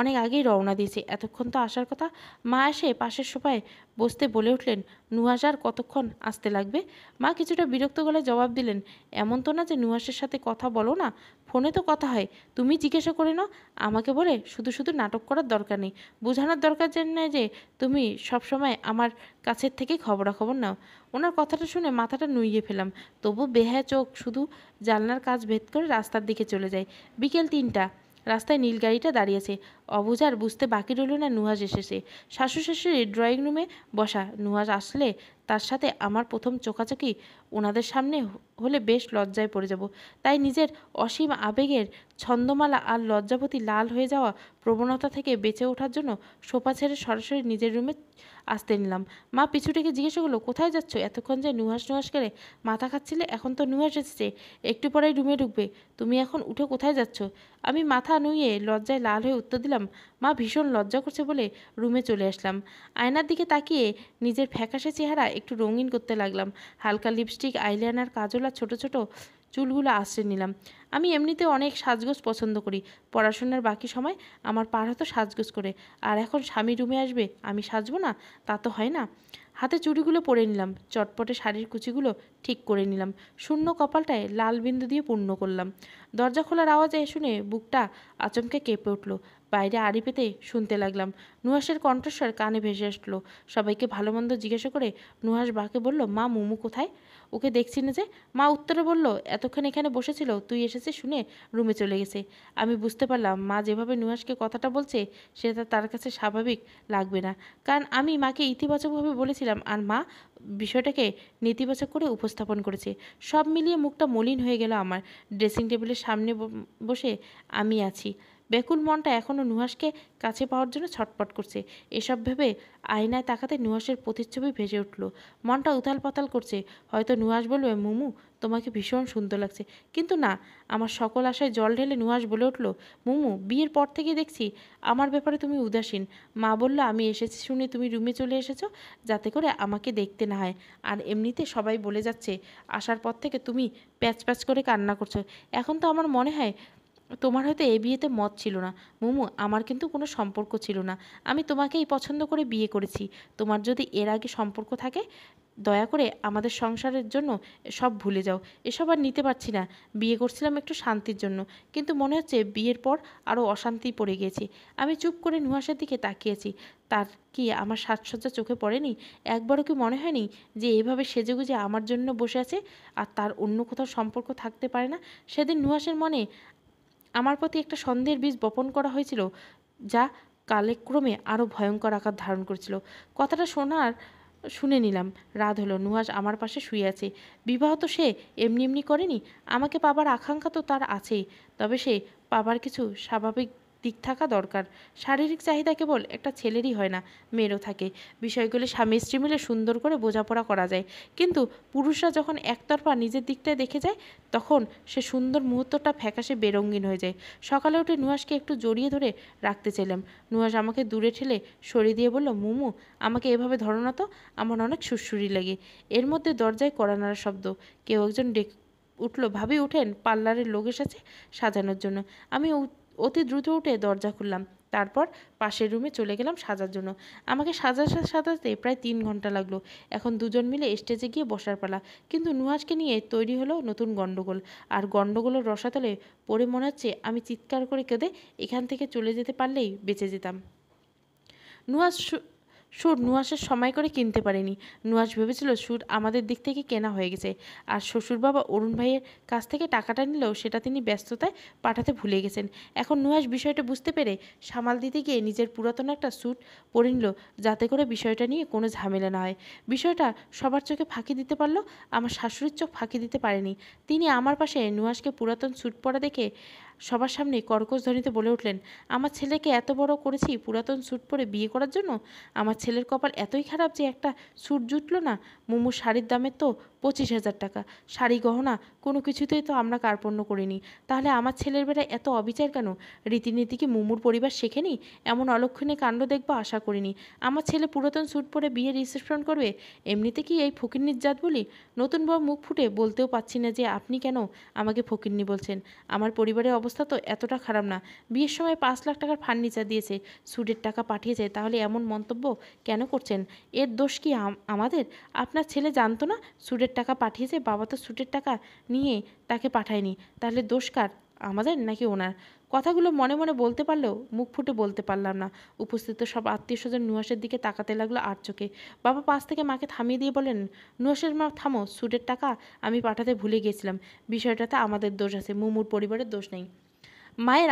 অনেক আগেই রওনা দিয়েছে এতক্ষণ তো আসার কথা মা এসে পাশের সোফায় বসতে বলে উঠলেন নুহাসার কতক্ষণ আসতে লাগবে মা কিছুটা বিরক্ত গলায় জবাব দিলেন এমন তো না যে নুহাসের সাথে কথা বলো না ফোনে তো কথা হয় তুমি জিজ্ঞাসা করে নাও আমাকে বলে শুধু শুধু নাটক করার দরকার নেই বোঝানোর দরকার নয় যে তুমি সবসময় আমার কাছের থেকে খবরাখবর নাও ওনার কথাটা শুনে মাথাটা নুইয়ে ফেলাম তবু বেহায় চোখ শুধু জানলার কাজ ভেদ করে রাস্তার দিকে চলে যায় বিকেল তিনটা রাস্তায় নীল গাড়িটা দাঁড়িয়ে আছে অবুঝার বুঝতে বাকি রইল না নুহাজ এসেছে শাশু শাশুড়ি ড্রয়িং রুমে বসা নুহাজ আসলে তার সাথে আমার প্রথম চোখাচোখি ওনাদের সামনে হলে বেশ লজ্জায় পড়ে যাব তাই নিজের অসীম আবেগের ছন্দমালা আর লজ্জাপতি লাল হয়ে যাওয়া প্রবণতা থেকে বেঁচে ওঠার জন্য সোফা ছেড়ে সরাসরি নিজের রুমে আসতে নিলাম মা পিছু ডেকে জিজ্ঞেস করলো কোথায় যাচ্ছ এতক্ষণ যে নুহাস নুহাস করে মাথা খাচ্ছিলে এখন তো নুহাস এসেছে একটু পরেই রুমে ঢুকবে তুমি এখন উঠে কোথায় যাচ্ছ আমি মাথা নুয়ে লজ্জায় লাল হয়ে উত্তর দিলাম ভেবেছিলাম মা ভীষণ লজ্জা করছে বলে রুমে চলে আসলাম আয়নার দিকে তাকিয়ে নিজের ফ্যাকাশে চেহারা একটু রঙিন করতে লাগলাম হালকা লিপস্টিক আইলাইনার কাজল আর ছোটো ছোটো চুলগুলো আশ্রয় নিলাম আমি এমনিতে অনেক সাজগোজ পছন্দ করি পড়াশোনার বাকি সময় আমার পার হতো সাজগোজ করে আর এখন স্বামী রুমে আসবে আমি সাজবো না তা তো হয় না হাতে চুড়িগুলো পরে নিলাম চটপটে শাড়ির কুচিগুলো ঠিক করে নিলাম শূন্য কপালটায় লাল বিন্দু দিয়ে পূর্ণ করলাম দরজা খোলার আওয়াজে শুনে বুকটা আচমকে কেঁপে উঠল বাইরে আড়ি পেতে শুনতে লাগলাম নুহাসের কণ্ঠস্বর কানে ভেসে আসলো সবাইকে ভালো মন্দ জিজ্ঞাসা করে নুহাস বাকে বলল মা মুমু কোথায় ওকে দেখছি না যে মা উত্তরে বলল এতক্ষণ এখানে বসেছিল তুই এসেছে শুনে রুমে চলে গেছে আমি বুঝতে পারলাম মা যেভাবে নুহাসকে কথাটা বলছে সেটা তার কাছে স্বাভাবিক লাগবে না কারণ আমি মাকে ইতিবাচকভাবে বলেছিলাম আর মা বিষয়টাকে নেতিবাচক করে উপস্থাপন করেছে সব মিলিয়ে মুখটা মলিন হয়ে গেল আমার ড্রেসিং টেবিলের সামনে বসে আমি আছি বেকুল মনটা এখনও নুহাসকে কাছে পাওয়ার জন্য ছটপট করছে এসব ভেবে আয়নায় তাকাতে নুহাসের প্রতিচ্ছবি ভেসে উঠল মনটা উথাল পাতাল করছে হয়তো নুহাস বলবে মুমু তোমাকে ভীষণ সুন্দর লাগছে কিন্তু না আমার সকল আশায় জল ঢেলে নুহাস বলে উঠল মুমু বিয়ের পর থেকে দেখছি আমার ব্যাপারে তুমি উদাসীন মা বললো আমি এসেছি শুনে তুমি রুমে চলে এসেছো যাতে করে আমাকে দেখতে না হয় আর এমনিতে সবাই বলে যাচ্ছে আসার পর থেকে তুমি প্যাচ প্যাচ করে কান্না করছো এখন তো আমার মনে হয় তোমার হয়তো এ বিয়েতে মত ছিল না মুমু আমার কিন্তু কোনো সম্পর্ক ছিল না আমি তোমাকেই পছন্দ করে বিয়ে করেছি তোমার যদি এর আগে সম্পর্ক থাকে দয়া করে আমাদের সংসারের জন্য সব ভুলে যাও এসব আর নিতে পারছি না বিয়ে করছিলাম একটু শান্তির জন্য কিন্তু মনে হচ্ছে বিয়ের পর আরও অশান্তি পড়ে গিয়েছি আমি চুপ করে নুহাসের দিকে তাকিয়েছি তার কি আমার সাজসজ্জা চোখে পড়েনি একবারও কি মনে হয়নি যে এভাবে সেজেগুজে আমার জন্য বসে আছে আর তার অন্য কোথাও সম্পর্ক থাকতে পারে না সেদিন নুহাসের মনে আমার প্রতি একটা সন্দেহের বীজ বপন করা হয়েছিল যা কালেক্রমে আরও ভয়ঙ্কর আকার ধারণ করেছিল কথাটা শোনার শুনে নিলাম রাত হলো নুহাজ আমার পাশে শুয়ে আছে বিবাহ তো সে এমনি এমনি করেনি আমাকে পাবার আকাঙ্ক্ষা তো তার আছেই তবে সে পাবার কিছু স্বাভাবিক ঠিক থাকা দরকার শারীরিক চাহিদা কেবল একটা ছেলেরই হয় না মেয়েরও থাকে বিষয়গুলি স্বামী স্ত্রী মিলে সুন্দর করে বোঝাপড়া করা যায় কিন্তু পুরুষরা যখন একতরফা নিজের দিকটায় দেখে যায় তখন সে সুন্দর মুহূর্তটা ফ্যাকাশে বেরঙ্গিন হয়ে যায় সকালে উঠে নুয়াসকে একটু জড়িয়ে ধরে রাখতে চাইলাম নুয়াস আমাকে দূরে ঠেলে সরিয়ে দিয়ে বলল মুমু আমাকে এভাবে ধরো না তো আমার অনেক সুরসুরি লাগে এর মধ্যে দরজায় কড়ানার শব্দ কেউ একজন ডেক উঠলো ভাবি উঠেন পার্লারের লোক এসেছে সাজানোর জন্য আমি অতি দ্রুত উঠে দরজা খুললাম তারপর পাশের রুমে চলে গেলাম সাজার জন্য আমাকে সাজা সাজাতে প্রায় তিন ঘন্টা লাগলো এখন দুজন মিলে স্টেজে গিয়ে বসার পালা কিন্তু নুয়াজকে নিয়ে তৈরি হলো নতুন গণ্ডগোল আর গণ্ডগোলের রসাতলে পড়ে মনে হচ্ছে আমি চিৎকার করে কেঁদে এখান থেকে চলে যেতে পারলেই বেঁচে যেতাম নুয়াজ সুর নুয়াশের সময় করে কিনতে পারেনি নুয়াশ ভেবেছিল সুর আমাদের দিক থেকে কেনা হয়ে গেছে আর শ্বশুর বাবা অরুণ ভাইয়ের কাছ থেকে টাকাটা নিলেও সেটা তিনি ব্যস্ততায় পাঠাতে ভুলে গেছেন এখন নুয়াশ বিষয়টা বুঝতে পেরে সামাল দিতে গিয়ে নিজের পুরাতন একটা স্যুট পরে নিল যাতে করে বিষয়টা নিয়ে কোনো ঝামেলা না হয় বিষয়টা সবার চোখে ফাঁকি দিতে পারলো আমার শাশুড়ির চোখ ফাঁকি দিতে পারেনি তিনি আমার পাশে নুয়াশকে পুরাতন স্যুট পরা দেখে সবার সামনে কর্কশ ধ্বনিতে বলে উঠলেন আমার ছেলেকে এত বড় করেছি পুরাতন স্যুট পরে বিয়ে করার জন্য আমার ছেলের কপাল এতই খারাপ যে একটা স্যুট জুটলো না মোমো শাড়ির দামের তো পঁচিশ হাজার টাকা শাড়ি গহনা কোনো কিছুতেই তো আমরা কার্পণ্য করিনি তাহলে আমার ছেলের বেলায় এত অবিচার কেন রীতিনীতি কি মুমুর পরিবার শেখেনি এমন অলক্ষণে কাণ্ড দেখবো আশা করিনি আমার ছেলে পুরাতন স্যুট পরে বিয়ে রিসেপশন করবে এমনিতে কি এই ফকিরনির জাত বলি নতুন বউ মুখ ফুটে বলতেও পাচ্ছি না যে আপনি কেন আমাকে ফকিরনি বলছেন আমার পরিবারের অবস্থা তো এতটা খারাপ না বিয়ের সময় পাঁচ লাখ টাকার ফার্নিচার দিয়েছে সুটের টাকা পাঠিয়েছে তাহলে এমন মন্তব্য কেন করছেন এর দোষ কি আমাদের আপনার ছেলে জানতো না সুটের টাকা পাঠিয়েছে বাবা তো সুটের টাকা নিয়ে তাকে পাঠায়নি তাহলে দোষ কার আমাদের নাকি ওনার কথাগুলো মনে মনে বলতে পারলেও মুখ ফুটে বলতে পারলাম না উপস্থিত সব আত্মীয় স্বজন নুহাসের দিকে তাকাতে লাগলো আর চোখে বাবা পাশ থেকে মাকে থামিয়ে দিয়ে বলেন নুয়াসের মা থামো সুটের টাকা আমি পাঠাতে ভুলে গিয়েছিলাম বিষয়টাতে আমাদের দোষ আছে মুমুর পরিবারের দোষ নেই মায়ের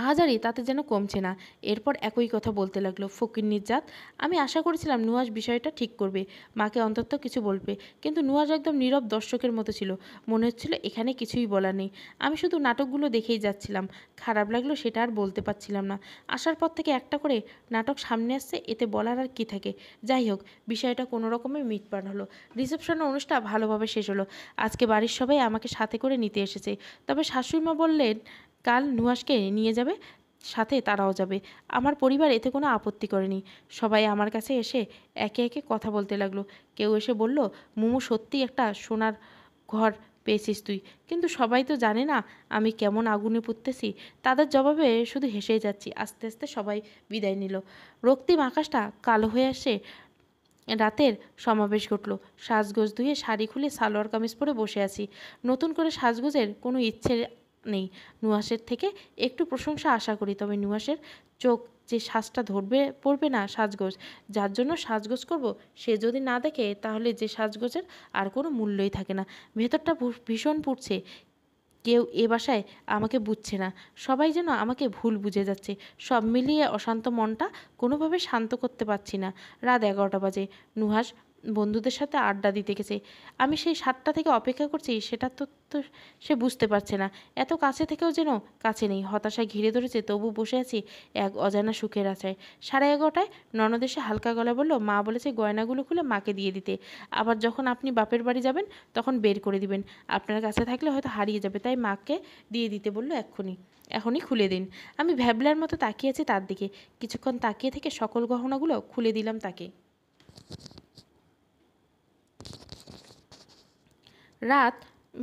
আহাজারি তাতে যেন কমছে না এরপর একই কথা বলতে লাগলো ফকির নির্যাত আমি আশা করেছিলাম নুয়াজ বিষয়টা ঠিক করবে মাকে অন্তত কিছু বলবে কিন্তু নুয়াজ একদম নীরব দর্শকের মতো ছিল মনে হচ্ছিল এখানে কিছুই বলা নেই আমি শুধু নাটকগুলো দেখেই যাচ্ছিলাম খারাপ লাগলো সেটা আর বলতে পারছিলাম না আসার পর থেকে একটা করে নাটক সামনে আসছে এতে বলার আর কি থাকে যাই হোক বিষয়টা কোনো রকমে মিটপাট হলো রিসেপশনের অনুষ্ঠান ভালোভাবে শেষ হলো আজকে বাড়ির সবাই আমাকে সাথে করে নিতে এসেছে তবে শাশুড়িমা বললেন কাল নুয়াজকে নিয়ে যাবে যাবে সাথে তারাও যাবে আমার পরিবার এতে কোনো আপত্তি করেনি সবাই আমার কাছে এসে একে একে কথা বলতে লাগলো কেউ এসে বলল মুমু সত্যি একটা সোনার ঘর পেয়েছিস তুই কিন্তু সবাই তো জানে না আমি কেমন আগুনে পুঁততেছি তাদের জবাবে শুধু হেসেই যাচ্ছি আস্তে আস্তে সবাই বিদায় নিল রক্তিম আকাশটা কালো হয়ে আসে রাতের সমাবেশ ঘটল সাজগোজ ধুয়ে শাড়ি খুলে সালোয়ার কামিজ পরে বসে আছি নতুন করে সাজগোজের কোনো ইচ্ছে নেই নুহাসের থেকে একটু প্রশংসা আশা করি তবে নুহাসের চোখ যে শ্বাসটা ধরবে পড়বে না সাজগোজ যার জন্য সাজগোজ করব সে যদি না দেখে তাহলে যে সাজগোজের আর কোনো মূল্যই থাকে না ভেতরটা ভীষণ পুড়ছে কেউ এ বাসায় আমাকে বুঝছে না সবাই যেন আমাকে ভুল বুঝে যাচ্ছে সব মিলিয়ে অশান্ত মনটা কোনোভাবে শান্ত করতে পারছি না রাত এগারোটা বাজে নুহাস বন্ধুদের সাথে আড্ডা দিতে গেছে আমি সেই সাতটা থেকে অপেক্ষা করছি সেটা তো তো সে বুঝতে পারছে না এত কাছে থেকেও যেন কাছে নেই হতাশায় ঘিরে ধরেছে তবু বসে আছি এক অজানা সুখের আশায় সাড়ে এগারোটায় ননদ এসে হালকা গলা বলল মা বলেছে গয়নাগুলো খুলে মাকে দিয়ে দিতে আবার যখন আপনি বাপের বাড়ি যাবেন তখন বের করে দিবেন আপনার কাছে থাকলে হয়তো হারিয়ে যাবে তাই মাকে দিয়ে দিতে বলল এক্ষুনি এখনই খুলে দিন আমি ভ্যাবলার মতো তাকিয়েছি তার দিকে কিছুক্ষণ তাকিয়ে থেকে সকল গহনাগুলো খুলে দিলাম তাকে রাত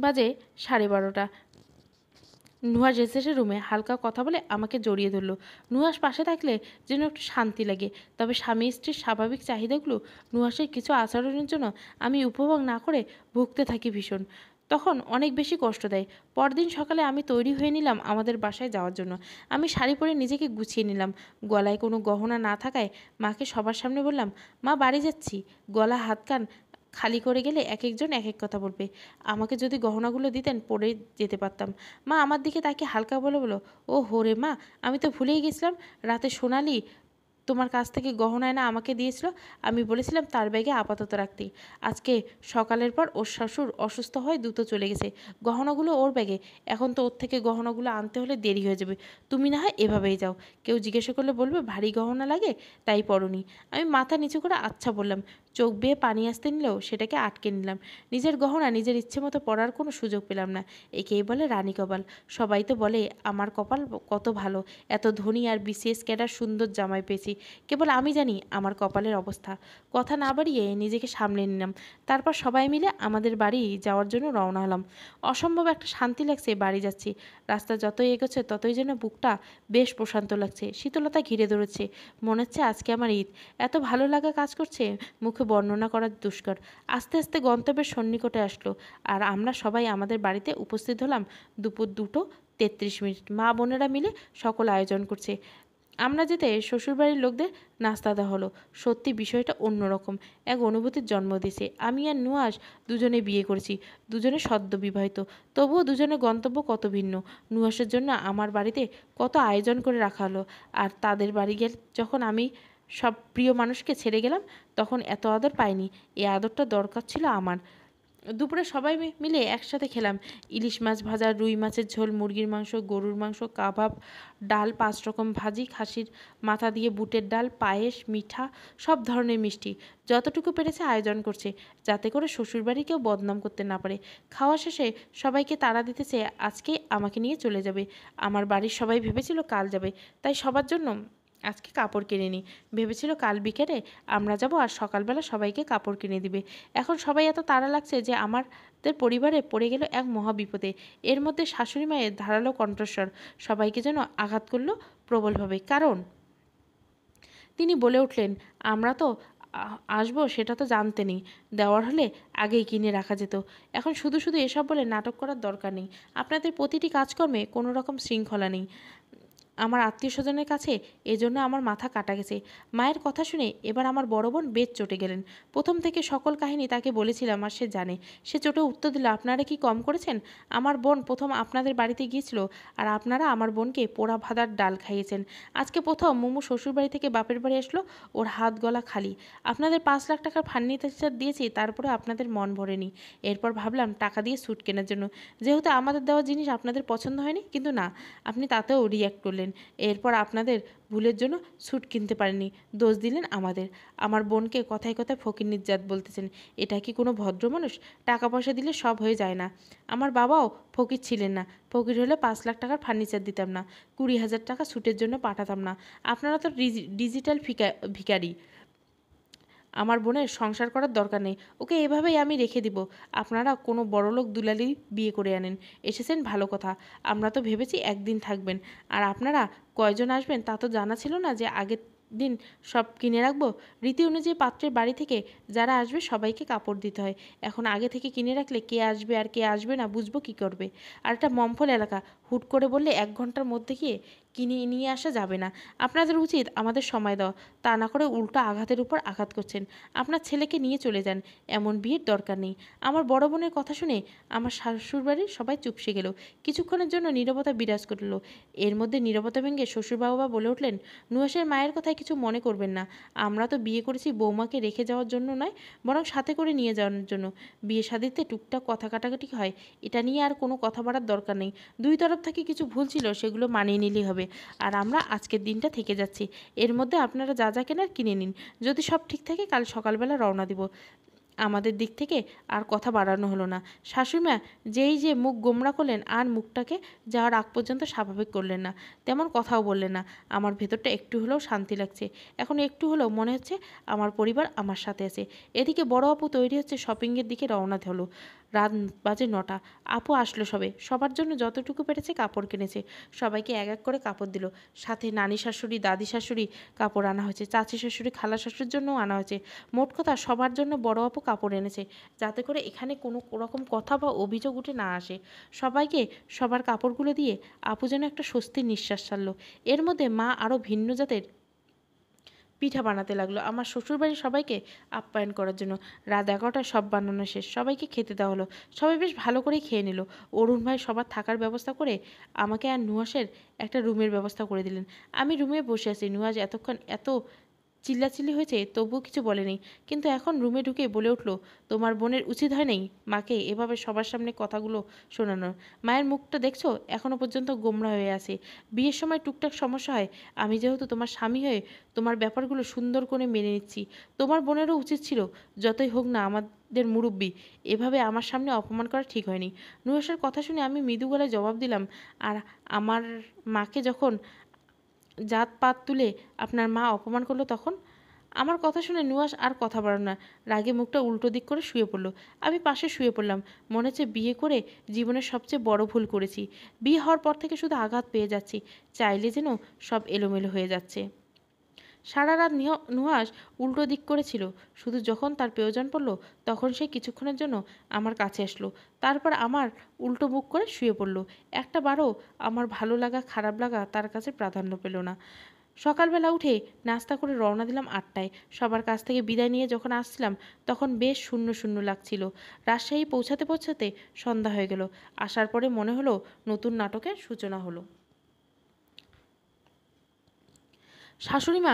বাজে সাড়ে বারোটা নুহাস এসেছে রুমে হালকা কথা বলে আমাকে জড়িয়ে ধরলো নুহাস পাশে থাকলে যেন একটু শান্তি লাগে তবে স্বামী স্ত্রীর স্বাভাবিক চাহিদাগুলো নুহাসের কিছু আচরণের জন্য আমি উপভোগ না করে ভুগতে থাকি ভীষণ তখন অনেক বেশি কষ্ট দেয় পরদিন সকালে আমি তৈরি হয়ে নিলাম আমাদের বাসায় যাওয়ার জন্য আমি শাড়ি পরে নিজেকে গুছিয়ে নিলাম গলায় কোনো গহনা না থাকায় মাকে সবার সামনে বললাম মা বাড়ি যাচ্ছি গলা হাত কান খালি করে গেলে এক একজন এক এক কথা বলবে আমাকে যদি গহনাগুলো দিতেন পরে যেতে পারতাম মা আমার দিকে তাকে হালকা বলে বলো ও হোরে মা আমি তো ভুলেই গেছিলাম রাতে সোনালি তোমার কাছ থেকে গহনায় না আমাকে দিয়েছিল আমি বলেছিলাম তার ব্যাগে আপাতত রাখতে আজকে সকালের পর ওর শাশুর অসুস্থ হয় দ্রুত চলে গেছে গহনাগুলো ওর ব্যাগে এখন তো ওর থেকে গহনাগুলো আনতে হলে দেরি হয়ে যাবে তুমি না হয় এভাবেই যাও কেউ জিজ্ঞাসা করলে বলবে ভারী গহনা লাগে তাই পরনি আমি মাথা নিচু করে আচ্ছা বললাম চোখ বেয়ে পানি আসতে নিলেও সেটাকে আটকে নিলাম নিজের গহনা নিজের ইচ্ছে মতো পড়ার কোনো সুযোগ পেলাম না একেই বলে রানী কপাল সবাই তো বলে আমার কপাল কত ভালো এত ধনী আর বিশেষ ক্যাডার সুন্দর জামাই পেয়েছি কেবল আমি জানি আমার কপালের অবস্থা কথা না বাড়িয়ে নিজেকে সামলে নিলাম তারপর সবাই মিলে আমাদের বাড়ি যাওয়ার জন্য রওনা হলাম অসম্ভব একটা শান্তি লাগছে বাড়ি যাচ্ছি রাস্তা যতই এগোচ্ছে ততই যেন বুকটা বেশ প্রশান্ত লাগছে শীতলতা ঘিরে ধরেছে মনে হচ্ছে আজকে আমার ঈদ এত ভালো লাগা কাজ করছে মুখ মুখে বর্ণনা করা দুষ্কর আস্তে আস্তে গন্তব্যের সন্নিকটে আসলো আর আমরা সবাই আমাদের বাড়িতে উপস্থিত হলাম দুপুর দুটো তেত্রিশ মিনিট মা বোনেরা মিলে সকল আয়োজন করছে আমরা যেতে শ্বশুরবাড়ির লোকদের নাস্তা দেওয়া হলো সত্যি বিষয়টা অন্যরকম এক অনুভূতির জন্ম দিয়েছে আমি আর নুয়াস দুজনে বিয়ে করেছি দুজনে সদ্য বিবাহিত তবুও দুজনের গন্তব্য কত ভিন্ন নুয়াসের জন্য আমার বাড়িতে কত আয়োজন করে রাখা হলো আর তাদের বাড়ি গেলে যখন আমি সব প্রিয় মানুষকে ছেড়ে গেলাম তখন এত আদর পাইনি এই আদরটা দরকার ছিল আমার দুপুরে সবাই মিলে একসাথে খেলাম ইলিশ মাছ ভাজা রুই মাছের ঝোল মুরগির মাংস গরুর মাংস কাবাব ডাল পাঁচ রকম ভাজি খাসির মাথা দিয়ে বুটের ডাল পায়েস মিঠা সব ধরনের মিষ্টি যতটুকু পেরেছে আয়োজন করছে যাতে করে শ্বশুরবাড়ি কেউ বদনাম করতে না পারে খাওয়া শেষে সবাইকে তাড়া দিতেছে আজকে আমাকে নিয়ে চলে যাবে আমার বাড়ির সবাই ভেবেছিল কাল যাবে তাই সবার জন্য আজকে কাপড় কিনে নিই ভেবেছিল কাল বিকেলে আমরা যাব আর সকালবেলা সবাইকে কাপড় কিনে দিবে এখন সবাই এত তাড়া লাগছে যে আমাদের পরিবারে পড়ে গেল এক মহা বিপদে এর মধ্যে শাশুড়ি মায়ের ধারালো কণ্ঠস্বর সবাইকে যেন আঘাত করলো প্রবলভাবে কারণ তিনি বলে উঠলেন আমরা তো আসবো সেটা তো জানতে নেই দেওয়ার হলে আগেই কিনে রাখা যেত এখন শুধু শুধু এসব বলে নাটক করার দরকার নেই আপনাদের প্রতিটি কাজকর্মে কোনো রকম শৃঙ্খলা নেই আমার আত্মীয় স্বজনের কাছে এজন্য আমার মাথা কাটা গেছে মায়ের কথা শুনে এবার আমার বড় বোন বেদ চটে গেলেন প্রথম থেকে সকল কাহিনী তাকে বলেছিলাম আর সে জানে সে চোটে উত্তর দিল আপনারা কি কম করেছেন আমার বোন প্রথম আপনাদের বাড়িতে গিয়েছিল আর আপনারা আমার বোনকে পোড়া ভাদার ডাল খাইয়েছেন আজকে প্রথম মোমো শ্বশুর বাড়ি থেকে বাপের বাড়ি আসলো ওর হাত গলা খালি আপনাদের পাঁচ লাখ টাকার ফার্নিচার দিয়েছি তারপরে আপনাদের মন ভরেনি এরপর ভাবলাম টাকা দিয়ে স্যুট কেনার জন্য যেহেতু আমাদের দেওয়া জিনিস আপনাদের পছন্দ হয়নি কিন্তু না আপনি তাতেও রিয়্যাক্ট করলেন পারেন এরপর আপনাদের ভুলের জন্য স্যুট কিনতে পারেনি দোষ দিলেন আমাদের আমার বোনকে কথায় কথায় ফকির নির্যাত বলতেছেন এটা কি কোনো ভদ্র মানুষ টাকা পয়সা দিলে সব হয়ে যায় না আমার বাবাও ফকির ছিলেন না ফকির হলে পাঁচ লাখ টাকার ফার্নিচার দিতাম না কুড়ি হাজার টাকা স্যুটের জন্য পাঠাতাম না আপনারা তো ডিজিটাল ভিকারি আমার বোনের সংসার করার দরকার নেই ওকে এভাবেই আমি রেখে দিব আপনারা কোনো বড়লোক দুলালি বিয়ে করে আনেন এসেছেন ভালো কথা আমরা তো ভেবেছি একদিন থাকবেন আর আপনারা কয়জন আসবেন তা তো জানা ছিল না যে আগের দিন সব কিনে রাখবো রীতি অনুযায়ী পাত্রের বাড়ি থেকে যারা আসবে সবাইকে কাপড় দিতে হয় এখন আগে থেকে কিনে রাখলে কে আসবে আর কে আসবে না বুঝবো কি করবে আর একটা মমফল এলাকা হুট করে বললে এক ঘন্টার মধ্যে গিয়ে কিনে নিয়ে আসা যাবে না আপনাদের উচিত আমাদের সময় দাও তা না করে উল্টো আঘাতের উপর আঘাত করছেন আপনার ছেলেকে নিয়ে চলে যান এমন বিয়ের দরকার নেই আমার বড় বোনের কথা শুনে আমার শ্বশুরবাড়ির সবাই চুপসে গেল কিছুক্ষণের জন্য নিরবতা বিরাজ করল এর মধ্যে নিরবতা ভেঙে শ্বশুরবাবা বলে উঠলেন নুয়াসের মায়ের কথায় কিছু মনে করবেন না আমরা তো বিয়ে করেছি বৌমাকে রেখে যাওয়ার জন্য নয় বরং সাথে করে নিয়ে যাওয়ার জন্য বিয়ে শাদিতে টুকটাক কথা কাটাকাটি হয় এটা নিয়ে আর কোনো কথা বাড়ার দরকার নেই দুই তরফ থেকে কিছু ভুল ছিল সেগুলো মানিয়ে নিলেই হবে হবে আর আমরা আজকের দিনটা থেকে যাচ্ছি এর মধ্যে আপনারা যা যা কেনার কিনে নিন যদি সব ঠিক থাকে কাল সকালবেলা রওনা দিব আমাদের দিক থেকে আর কথা বাড়ানো হলো না শাশুড়িমা যেই যে মুখ গোমরা করলেন আর মুখটাকে যাওয়ার আগ পর্যন্ত স্বাভাবিক করলেন না তেমন কথাও বললেন না আমার ভেতরটা একটু হলেও শান্তি লাগছে এখন একটু হলেও মনে হচ্ছে আমার পরিবার আমার সাথে আছে এদিকে বড় আপু তৈরি হচ্ছে শপিংয়ের দিকে রওনা হলো রাত বাজে নটা আপু আসলো সবে সবার জন্য যতটুকু পেরেছে কাপড় কিনেছে সবাইকে এক এক করে কাপড় দিল সাথে নানি শাশুড়ি দাদি শাশুড়ি কাপড় আনা হয়েছে চাচি শাশুড়ি খালা শাশুড়ির জন্যও আনা হয়েছে মোট কথা সবার জন্য বড় আপু কাপড় এনেছে যাতে করে এখানে কোনো রকম কথা বা অভিযোগ উঠে না আসে সবাইকে সবার কাপড়গুলো দিয়ে আপু যেন একটা স্বস্তির নিঃশ্বাস ছাড়লো এর মধ্যে মা আরও ভিন্ন জাতের পিঠা বানাতে লাগলো আমার শ্বশুরবাড়ির সবাইকে আপ্যায়ন করার জন্য রাত এগারোটায় সব বানানো শেষ সবাইকে খেতে দেওয়া হলো সবাই বেশ ভালো করে খেয়ে নিল অরুণ ভাই সবার থাকার ব্যবস্থা করে আমাকে আর নুহাসের একটা রুমের ব্যবস্থা করে দিলেন আমি রুমে বসে আছি নুহাস এতক্ষণ এত চিল্লাচিল্লি হয়েছে তবুও কিছু বলেনি কিন্তু এখন রুমে ঢুকে বলে উঠল তোমার বোনের উচিত হয় নাই মাকে এভাবে সবার সামনে কথাগুলো শোনানোর মায়ের মুখটা দেখছো এখনও পর্যন্ত গোমরা হয়ে আছে বিয়ের সময় টুকটাক সমস্যা হয় আমি যেহেতু তোমার স্বামী হয়ে তোমার ব্যাপারগুলো সুন্দর করে মেনে নিচ্ছি তোমার বোনেরও উচিত ছিল যতই হোক না আমার দের মুরব্বী এভাবে আমার সামনে অপমান করা ঠিক হয়নি নুহাসের কথা শুনে আমি মৃদু গলায় জবাব দিলাম আর আমার মাকে যখন জাত পাত তুলে আপনার মা অপমান করলো তখন আমার কথা শুনে নুয়াস আর কথা বাড়ো না রাগে মুখটা উল্টো দিক করে শুয়ে পড়লো আমি পাশে শুয়ে পড়লাম মনে হচ্ছে বিয়ে করে জীবনের সবচেয়ে বড় ভুল করেছি বিয়ে হওয়ার পর থেকে শুধু আঘাত পেয়ে যাচ্ছি চাইলে যেন সব এলোমেলো হয়ে যাচ্ছে সারা রাত নুহাস উল্টো দিক করেছিল শুধু যখন তার প্রয়োজন পড়ল তখন সে কিছুক্ষণের জন্য আমার কাছে আসলো তারপর আমার উল্টো বুক করে শুয়ে পড়ল একটা বারও আমার ভালো লাগা খারাপ লাগা তার কাছে প্রাধান্য পেল না সকালবেলা উঠে নাস্তা করে রওনা দিলাম আটটায় সবার কাছ থেকে বিদায় নিয়ে যখন আসছিলাম তখন বেশ শূন্য শূন্য লাগছিল রাজশাহী পৌঁছাতে পৌঁছাতে সন্ধ্যা হয়ে গেল আসার পরে মনে হলো নতুন নাটকের সূচনা হলো শাশুড়ি মা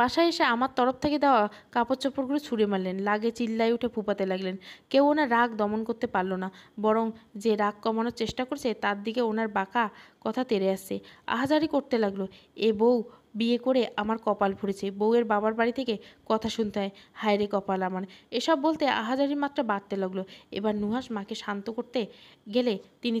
বাসায় এসে আমার তরফ থেকে দেওয়া কাপড় চোপড়গুলো ছুঁড়ে মারলেন লাগে চিল্লাই উঠে ফুপাতে লাগলেন কেউ ওনার রাগ দমন করতে পারল না বরং যে রাগ কমানোর চেষ্টা করছে তার দিকে ওনার বাঁকা কথা তেরে আসছে আহাজারি করতে লাগলো এ বউ বিয়ে করে আমার কপাল ফুরেছে বউয়ের বাবার বাড়ি থেকে কথা শুনতে হয় হায়রে কপাল আমার এসব বলতে আহাজারির মাত্রা বাড়তে লাগলো এবার নুহাস মাকে শান্ত করতে গেলে তিনি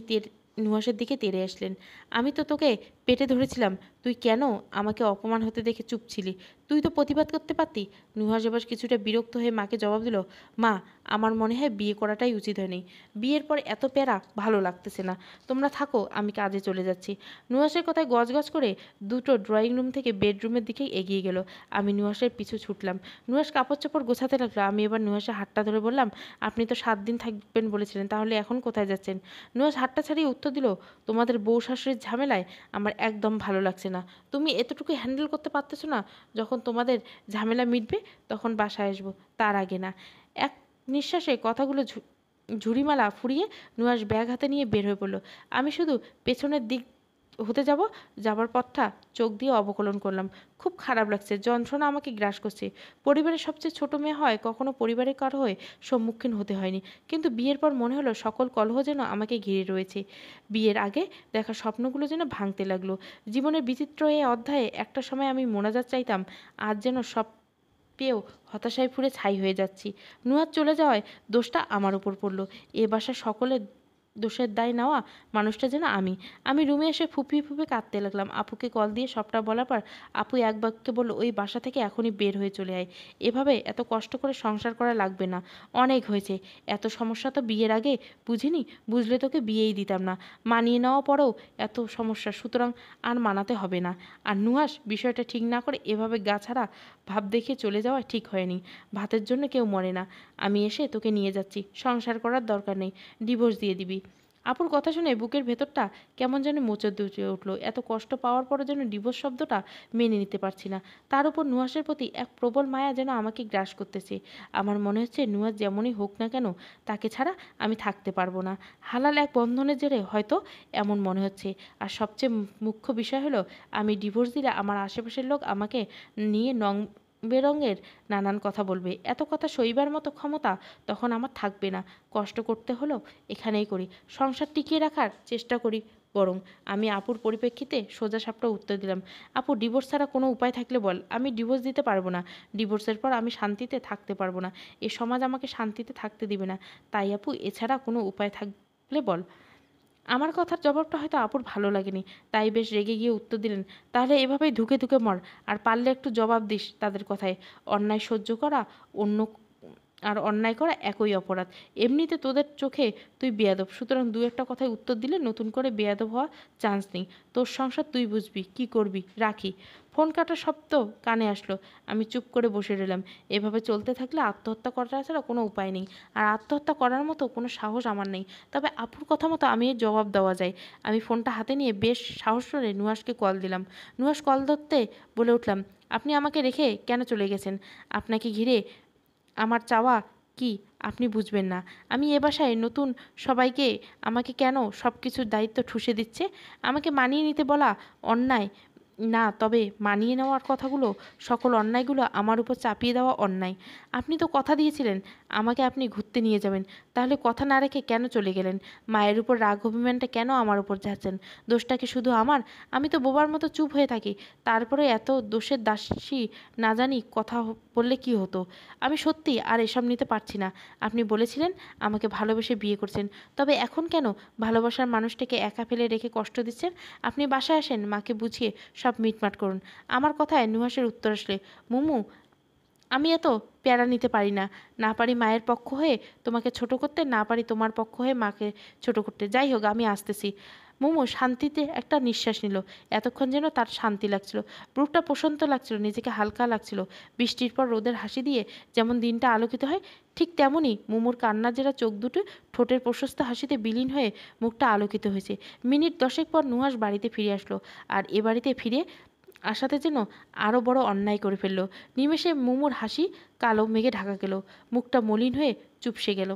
নুহাসের দিকে তেরে আসলেন আমি তো তোকে পেটে ধরেছিলাম তুই কেন আমাকে অপমান হতে দেখে চুপ ছিলি তুই তো প্রতিবাদ করতে পারতি নুহাস এবার কিছুটা বিরক্ত হয়ে মাকে জবাব দিল মা আমার মনে হয় বিয়ে করাটাই উচিত হয়নি বিয়ের পর এত প্যারা ভালো লাগতেছে না তোমরা থাকো আমি কাজে চলে যাচ্ছি নুহাসের কথায় গজগজ করে দুটো ড্রয়িং রুম থেকে বেডরুমের দিকে এগিয়ে গেল আমি নুহাসের পিছু ছুটলাম নুহাস কাপড় চোপড় গোছাতে লাগলো আমি এবার নুহাসের হাটটা ধরে বললাম আপনি তো সাত দিন থাকবেন বলেছিলেন তাহলে এখন কোথায় যাচ্ছেন নুহাস হাটটা ছাড়িয়ে উত্তর দিল তোমাদের বউ শাশুড়ির ঝামেলায় আমার একদম ভালো লাগছে না না তুমি এতটুকু হ্যান্ডেল করতে পারতেছো না যখন তোমাদের ঝামেলা মিটবে তখন বাসায় আসবো তার আগে না এক নিঃশ্বাসে কথাগুলো ঝুড়িমালা ফুরিয়ে নুহাস ব্যাগ হাতে নিয়ে বের হয়ে পড়লো আমি শুধু পেছনের দিক হতে যাব যাবার পথটা চোখ দিয়ে অবকলন করলাম খুব খারাপ লাগছে যন্ত্রণা আমাকে গ্রাস করছে পরিবারের সবচেয়ে ছোট মেয়ে হয় কখনো পরিবারের কার হয়ে সম্মুখীন হতে হয়নি কিন্তু বিয়ের পর মনে হলো সকল কলহ যেন আমাকে ঘিরে রয়েছে বিয়ের আগে দেখা স্বপ্নগুলো যেন ভাঙতে লাগলো জীবনের বিচিত্র এই অধ্যায়ে একটা সময় আমি মোনাজাত চাইতাম আজ যেন সব পেয়েও হতাশায় ফুরে ছাই হয়ে যাচ্ছি নুয়াদ চলে যাওয়ায় দোষটা আমার উপর পড়লো এ বাসা সকলের দোষের দায় নেওয়া মানুষটা যেন আমি আমি রুমে এসে ফুপিয়ে ফুপে কাঁদতে লাগলাম আপুকে কল দিয়ে সবটা বলার পর আপু এক বাক্যে বলল ওই বাসা থেকে এখনই বের হয়ে চলে আয় এভাবে এত কষ্ট করে সংসার করা লাগবে না অনেক হয়েছে এত সমস্যা তো বিয়ের আগে বুঝিনি বুঝলে তোকে বিয়েই দিতাম না মানিয়ে নেওয়া পরেও এত সমস্যা সুতরাং আর মানাতে হবে না আর নুহাস বিষয়টা ঠিক না করে এভাবে গা ছাড়া ভাব দেখে চলে যাওয়া ঠিক হয়নি ভাতের জন্য কেউ মরে না আমি এসে তোকে নিয়ে যাচ্ছি সংসার করার দরকার নেই ডিভোর্স দিয়ে দিবি আপুর কথা শুনে বুকের ভেতরটা কেমন যেন মোচর দিয়ে উঠল এত কষ্ট পাওয়ার পরও যেন ডিভোর্স শব্দটা মেনে নিতে পারছি না তার উপর নুহাসের প্রতি এক প্রবল মায়া যেন আমাকে গ্রাস করতেছে আমার মনে হচ্ছে নুয়াস যেমনই হোক না কেন তাকে ছাড়া আমি থাকতে পারবো না হালাল এক বন্ধনের জেরে হয়তো এমন মনে হচ্ছে আর সবচেয়ে মুখ্য বিষয় হলো আমি ডিভোর্স দিলে আমার আশেপাশের লোক আমাকে নিয়ে নং বেরঙের নানান কথা বলবে এত কথা সইবার মতো ক্ষমতা তখন আমার থাকবে না কষ্ট করতে হলো এখানেই করি সংসার টিকিয়ে রাখার চেষ্টা করি বরং আমি আপুর পরিপ্রেক্ষিতে সোজা সাপটা উত্তর দিলাম আপু ডিভোর্স ছাড়া কোনো উপায় থাকলে বল আমি ডিভোর্স দিতে পারবো না ডিভোর্সের পর আমি শান্তিতে থাকতে পারবো না এ সমাজ আমাকে শান্তিতে থাকতে দিবে না তাই আপু এছাড়া কোনো উপায় থাকলে বল আমার কথার জবাবটা হয়তো আপুর ভালো লাগেনি তাই বেশ রেগে গিয়ে উত্তর দিলেন তাহলে এভাবেই ধুকে ধুকে মর আর পারলে একটু জবাব দিস তাদের কথায় অন্যায় সহ্য করা অন্য আর অন্যায় করা একই অপরাধ এমনিতে তোদের চোখে তুই বেয়াদব সুতরাং দু একটা কথায় উত্তর দিলে নতুন করে বেয়াদব হওয়া চান্স নেই তোর সংসার তুই বুঝবি কি করবি রাখি ফোন কাটার শব্দ কানে আসলো আমি চুপ করে বসে রইলাম এভাবে চলতে থাকলে আত্মহত্যা করা ছাড়া কোনো উপায় নেই আর আত্মহত্যা করার মতো কোনো সাহস আমার নেই তবে আপুর কথা মতো আমি জবাব দেওয়া যায় আমি ফোনটা হাতে নিয়ে বেশ সাহস করে নুয়াসকে কল দিলাম নুয়াস কল ধরতে বলে উঠলাম আপনি আমাকে রেখে কেন চলে গেছেন আপনাকে ঘিরে আমার চাওয়া কি আপনি বুঝবেন না আমি এ বাসায় নতুন সবাইকে আমাকে কেন সব কিছুর দায়িত্ব ঠুসে দিচ্ছে আমাকে মানিয়ে নিতে বলা অন্যায় না তবে মানিয়ে নেওয়ার কথাগুলো সকল অন্যায়গুলো আমার উপর চাপিয়ে দেওয়া অন্যায় আপনি তো কথা দিয়েছিলেন আমাকে আপনি ঘুরতে নিয়ে যাবেন তাহলে কথা না রেখে কেন চলে গেলেন মায়ের উপর রাগ অভিমানটা কেন আমার উপর যাচ্ছেন দোষটা কি শুধু আমার আমি তো বোবার মতো চুপ হয়ে থাকি তারপরে এত দোষের দাসী না জানি কথা বললে কি হতো আমি সত্যি আর এসব নিতে পারছি না আপনি বলেছিলেন আমাকে ভালোবেসে বিয়ে করছেন তবে এখন কেন ভালোবাসার মানুষটাকে একা ফেলে রেখে কষ্ট দিচ্ছেন আপনি বাসায় আসেন মাকে বুঝিয়ে সব সব মিটমাট করুন আমার কথায় নুহাসের উত্তর আসলে মুমু আমি এত প্যারা নিতে পারি না না পারি মায়ের পক্ষ হয়ে তোমাকে ছোট করতে না পারি তোমার পক্ষ হয়ে মাকে ছোট করতে যাই হোক আমি আসতেছি মোমো শান্তিতে একটা নিঃশ্বাস নিল এতক্ষণ যেন তার শান্তি লাগছিল ব্রুকটা প্রশান্ত লাগছিল নিজেকে হালকা লাগছিল বৃষ্টির পর রোদের হাসি দিয়ে যেমন দিনটা আলোকিত হয় ঠিক তেমনই মোমোর কান্না জেরা চোখ দুটো ঠোঁটের প্রশস্ত হাসিতে বিলীন হয়ে মুখটা আলোকিত হয়েছে মিনিট দশেক পর নুহাস বাড়িতে ফিরে আসলো আর এ বাড়িতে ফিরে আশাতে যেন আরও বড় অন্যায় করে ফেললো নিমেষে মোমোর হাসি কালো মেঘে ঢাকা গেল মুখটা মলিন হয়ে চুপসে গেল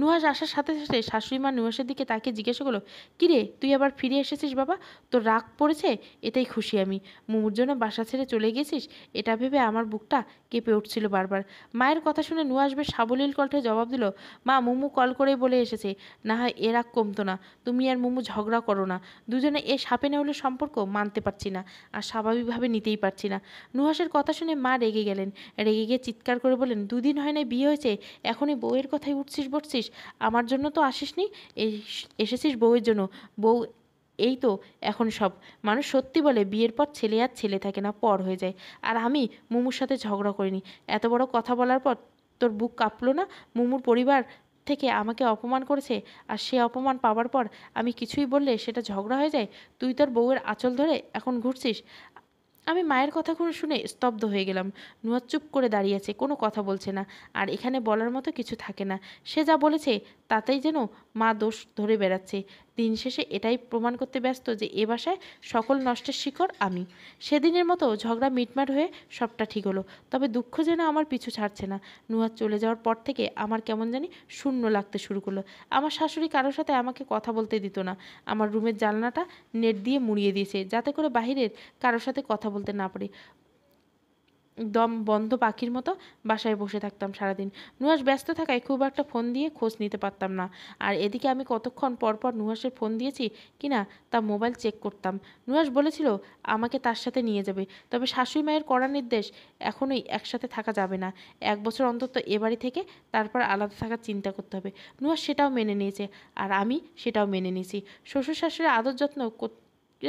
নুহাস আসার সাথে সাথে শাশুড়ি মা নুহাসের দিকে তাকে জিজ্ঞাসা করলো কিরে তুই আবার ফিরে এসেছিস বাবা তোর রাগ পড়েছে এটাই খুশি আমি মুমুর জন্য বাসা ছেড়ে চলে গেছিস এটা ভেবে আমার বুকটা কেঁপে উঠছিল বারবার মায়ের কথা শুনে নুহাস বেশ সাবলীল কণ্ঠে জবাব দিল মা মুমু কল করে বলে এসেছে না হয় এ রাগ কমতো না তুমি আর মুমু ঝগড়া করো না দুজনে এ সাপে নেউলের সম্পর্ক মানতে পারছি না আর স্বাভাবিকভাবে নিতেই পারছি না নুহাসের কথা শুনে মা রেগে গেলেন রেগে গিয়ে চিৎকার করে বলেন দুদিন হয় না বিয়ে হয়েছে এখনই বউয়ের কথাই উঠছিস বসছিস এসেছিস আমার জন্য তো আসিসনি এসেছিস বউয়ের জন্য বউ এই তো এখন সব মানুষ সত্যি বলে বিয়ের পর ছেলে আর ছেলে থাকে না পর হয়ে যায় আর আমি মুমুর সাথে ঝগড়া করিনি এত বড় কথা বলার পর তোর বুক কাঁপলো না মুমুর পরিবার থেকে আমাকে অপমান করেছে আর সে অপমান পাওয়ার পর আমি কিছুই বললে সেটা ঝগড়া হয়ে যায় তুই তোর বউয়ের আঁচল ধরে এখন ঘুরছিস আমি মায়ের কথাগুলো শুনে স্তব্ধ হয়ে গেলাম নুয়াদ চুপ করে দাঁড়িয়েছে কোনো কথা বলছে না আর এখানে বলার মতো কিছু থাকে না সে যা বলেছে তাতেই যেন মা দোষ ধরে বেড়াচ্ছে দিন শেষে এটাই প্রমাণ করতে ব্যস্ত যে এ বাসায় সকল নষ্টের শিকড় আমি সেদিনের মতো ঝগড়া মিটমাট হয়ে সবটা ঠিক হলো তবে দুঃখ যেন আমার পিছু ছাড়ছে না নুয়াদ চলে যাওয়ার পর থেকে আমার কেমন জানি শূন্য লাগতে শুরু করলো আমার শাশুড়ি কারোর সাথে আমাকে কথা বলতে দিত না আমার রুমের জানলাটা নেট দিয়ে মুড়িয়ে দিয়েছে যাতে করে বাহিরের কারোর সাথে কথা বলতে না পারি দম বন্ধ পাখির মতো বাসায় বসে থাকতাম সারাদিন নুহাস ব্যস্ত থাকায় খুব একটা ফোন দিয়ে খোঁজ নিতে পারতাম না আর এদিকে আমি কতক্ষণ পরপর নুহাসের ফোন দিয়েছি কিনা তা মোবাইল চেক করতাম নুহাস বলেছিল আমাকে তার সাথে নিয়ে যাবে তবে শাশুড়ি মায়ের কড়া নির্দেশ এখনই একসাথে থাকা যাবে না এক বছর অন্তত এ বাড়ি থেকে তারপর আলাদা থাকার চিন্তা করতে হবে নুহাস সেটাও মেনে নিয়েছে আর আমি সেটাও মেনে নিয়েছি শ্বশুর শাশুড়ির আদর যত্ন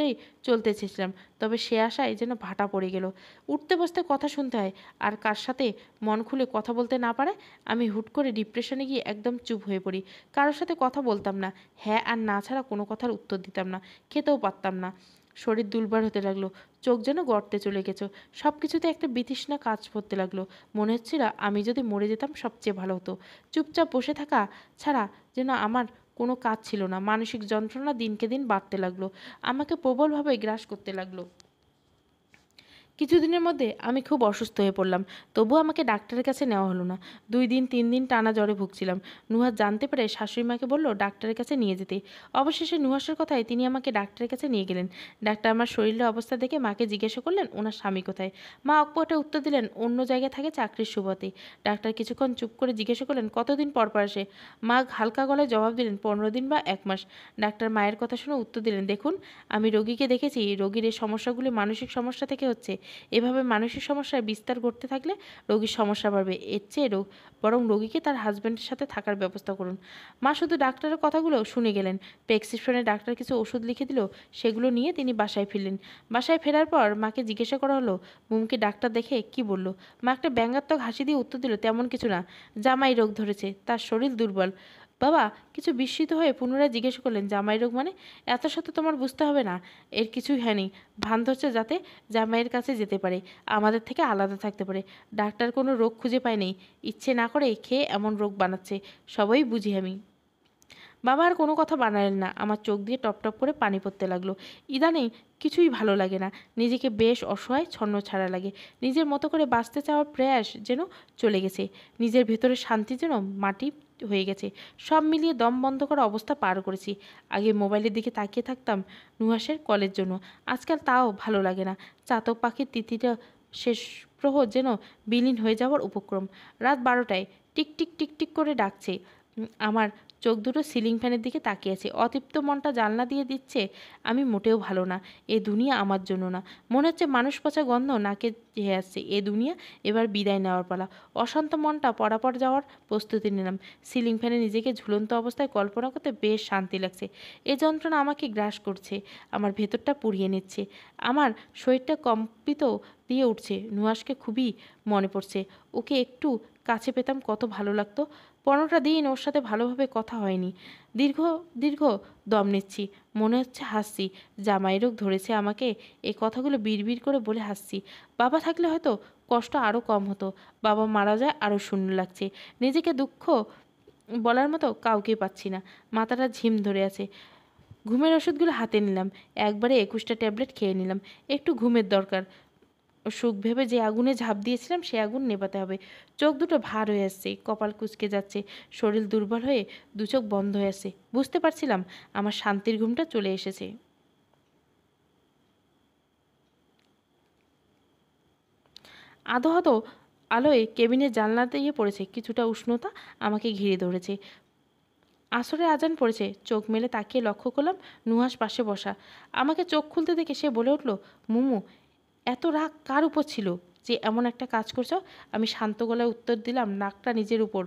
এই চলতে চেয়েছিলাম তবে সে আশায় যেন ভাটা পড়ে গেল উঠতে বসতে কথা শুনতে হয় আর কার সাথে মন খুলে কথা বলতে না পারে আমি হুট করে ডিপ্রেশনে গিয়ে একদম চুপ হয়ে পড়ি কারোর সাথে কথা বলতাম না হ্যাঁ আর না ছাড়া কোনো কথার উত্তর দিতাম না খেতেও পারতাম না শরীর দুলবার হতে লাগলো চোখ যেন গর্তে চলে গেছো সব কিছুতে একটা বিতৃষ্ণা কাজ করতে লাগলো মনে হচ্ছিল আমি যদি মরে যেতাম সবচেয়ে ভালো হতো চুপচাপ বসে থাকা ছাড়া যেন আমার কোনো কাজ ছিল না মানসিক যন্ত্রণা দিনকে দিন বাড়তে লাগলো আমাকে প্রবলভাবে গ্রাস করতে লাগলো কিছুদিনের মধ্যে আমি খুব অসুস্থ হয়ে পড়লাম তবু আমাকে ডাক্তারের কাছে নেওয়া হলো না দুই দিন তিন দিন টানা জ্বরে ভুগছিলাম নুহাস জানতে পেরে শাশুড়ি মাকে বলল ডাক্তারের কাছে নিয়ে যেতে অবশেষে নুহাসের কথায় তিনি আমাকে ডাক্তারের কাছে নিয়ে গেলেন ডাক্তার আমার শরীরের অবস্থা দেখে মাকে জিজ্ঞাসা করলেন ওনার স্বামী কোথায় মা অকপটে উত্তর দিলেন অন্য জায়গায় থাকে চাকরির সুবতে ডাক্তার কিছুক্ষণ চুপ করে জিজ্ঞাসা করলেন কতদিন পর পর আসে মা হালকা গলায় জবাব দিলেন পনেরো দিন বা এক মাস ডাক্তার মায়ের কথা শুনে উত্তর দিলেন দেখুন আমি রোগীকে দেখেছি রোগীর এই সমস্যাগুলি মানসিক সমস্যা থেকে হচ্ছে এভাবে মানসিক সমস্যার বিস্তার করতে থাকলে রোগীর সমস্যা বাড়বে এর চেয়ে রোগ বরং রোগীকে তার হাজব্যান্ডের সাথে থাকার ব্যবস্থা করুন মা শুধু ডাক্তারের কথাগুলো শুনে গেলেন প্রেসক্রিপশনে ডাক্তার কিছু ওষুধ লিখে দিল সেগুলো নিয়ে তিনি বাসায় ফিরলেন বাসায় ফেরার পর মাকে জিজ্ঞাসা করা হলো মুমকে ডাক্তার দেখে কি বলল মা একটা ব্যঙ্গাত্মক হাসি দিয়ে উত্তর দিল তেমন কিছু না জামাই রোগ ধরেছে তার শরীর দুর্বল বাবা কিছু বিস্মিত হয়ে পুনরায় জিজ্ঞেস করলেন জামাই রোগ মানে এত শত তোমার বুঝতে হবে না এর কিছুই হয়নি ভান ধরছে যাতে জামাইয়ের কাছে যেতে পারে আমাদের থেকে আলাদা থাকতে পারে ডাক্তার কোনো রোগ খুঁজে পায়নি ইচ্ছে না করে খেয়ে এমন রোগ বানাচ্ছে সবাই বুঝি আমি বাবা আর কোনো কথা বানালেন না আমার চোখ দিয়ে টপটপ করে পানি পড়তে লাগলো ইদানিং কিছুই ভালো লাগে না নিজেকে বেশ অসহায় ছন্ন ছাড়া লাগে নিজের মতো করে বাঁচতে চাওয়ার প্রয়াস যেন চলে গেছে নিজের ভেতরে শান্তি যেন মাটি হয়ে গেছে সব মিলিয়ে দম বন্ধ করা অবস্থা পার করেছি আগে মোবাইলের দিকে তাকিয়ে থাকতাম নুহাসের কলের জন্য আজকাল তাও ভালো লাগে না চাতক পাখির তিথিটা শেষ প্রহর যেন বিলীন হয়ে যাওয়ার উপক্রম রাত বারোটায় টিক টিক টিক টিক করে ডাকছে আমার চোখ দুটো সিলিং ফ্যানের দিকে তাকিয়ে আছে অতৃপ্ত মনটা জানলা দিয়ে দিচ্ছে আমি মোটেও ভালো না এ দুনিয়া আমার জন্য না মনে হচ্ছে মানুষ পচা গন্ধ নাকে চেয়ে আসছে এ দুনিয়া এবার বিদায় নেওয়ার পালা অশান্ত মনটা পরাপর যাওয়ার প্রস্তুতি নিলাম সিলিং ফ্যানে নিজেকে ঝুলন্ত অবস্থায় কল্পনা করতে বেশ শান্তি লাগছে এ যন্ত্রণা আমাকে গ্রাস করছে আমার ভেতরটা পুড়িয়ে নিচ্ছে আমার শরীরটা কম্পিত দিয়ে উঠছে নুহাসকে খুবই মনে পড়ছে ওকে একটু কাছে পেতাম কত ভালো লাগতো পনেরোটা দিন ওর সাথে ভালোভাবে কথা হয়নি দীর্ঘ দীর্ঘ দম নিচ্ছি মনে হচ্ছে হাসছি জামাই রোগ ধরেছে আমাকে এই কথাগুলো বিড়বিড় করে বলে হাসছি বাবা থাকলে হয়তো কষ্ট আরও কম হতো বাবা মারা যায় আরও শূন্য লাগছে নিজেকে দুঃখ বলার মতো কাউকে পাচ্ছি না মাথাটা ঝিম ধরে আছে ঘুমের ওষুধগুলো হাতে নিলাম একবারে একুশটা ট্যাবলেট খেয়ে নিলাম একটু ঘুমের দরকার সুখ ভেবে যে আগুনে ঝাঁপ দিয়েছিলাম সে আগুন নেবাতে হবে চোখ দুটো ভার হয়ে আসছে কপাল কুচকে যাচ্ছে শরীর দুর্বল হয়ে দু চোখ বন্ধ হয়ে আসছে বুঝতে পারছিলাম আমার শান্তির ঘুমটা চলে এসেছে আধো আধো আলোয় কেবিনের জানলাতে ইয়ে পড়েছে কিছুটা উষ্ণতা আমাকে ঘিরে ধরেছে আসরে আজান পড়েছে চোখ মেলে তাকিয়ে লক্ষ্য করলাম নুহাস পাশে বসা আমাকে চোখ খুলতে দেখে সে বলে উঠল মুমু এত রাগ কার উপর ছিল যে এমন একটা কাজ করছো আমি শান্ত গলায় উত্তর দিলাম নাকটা নিজের উপর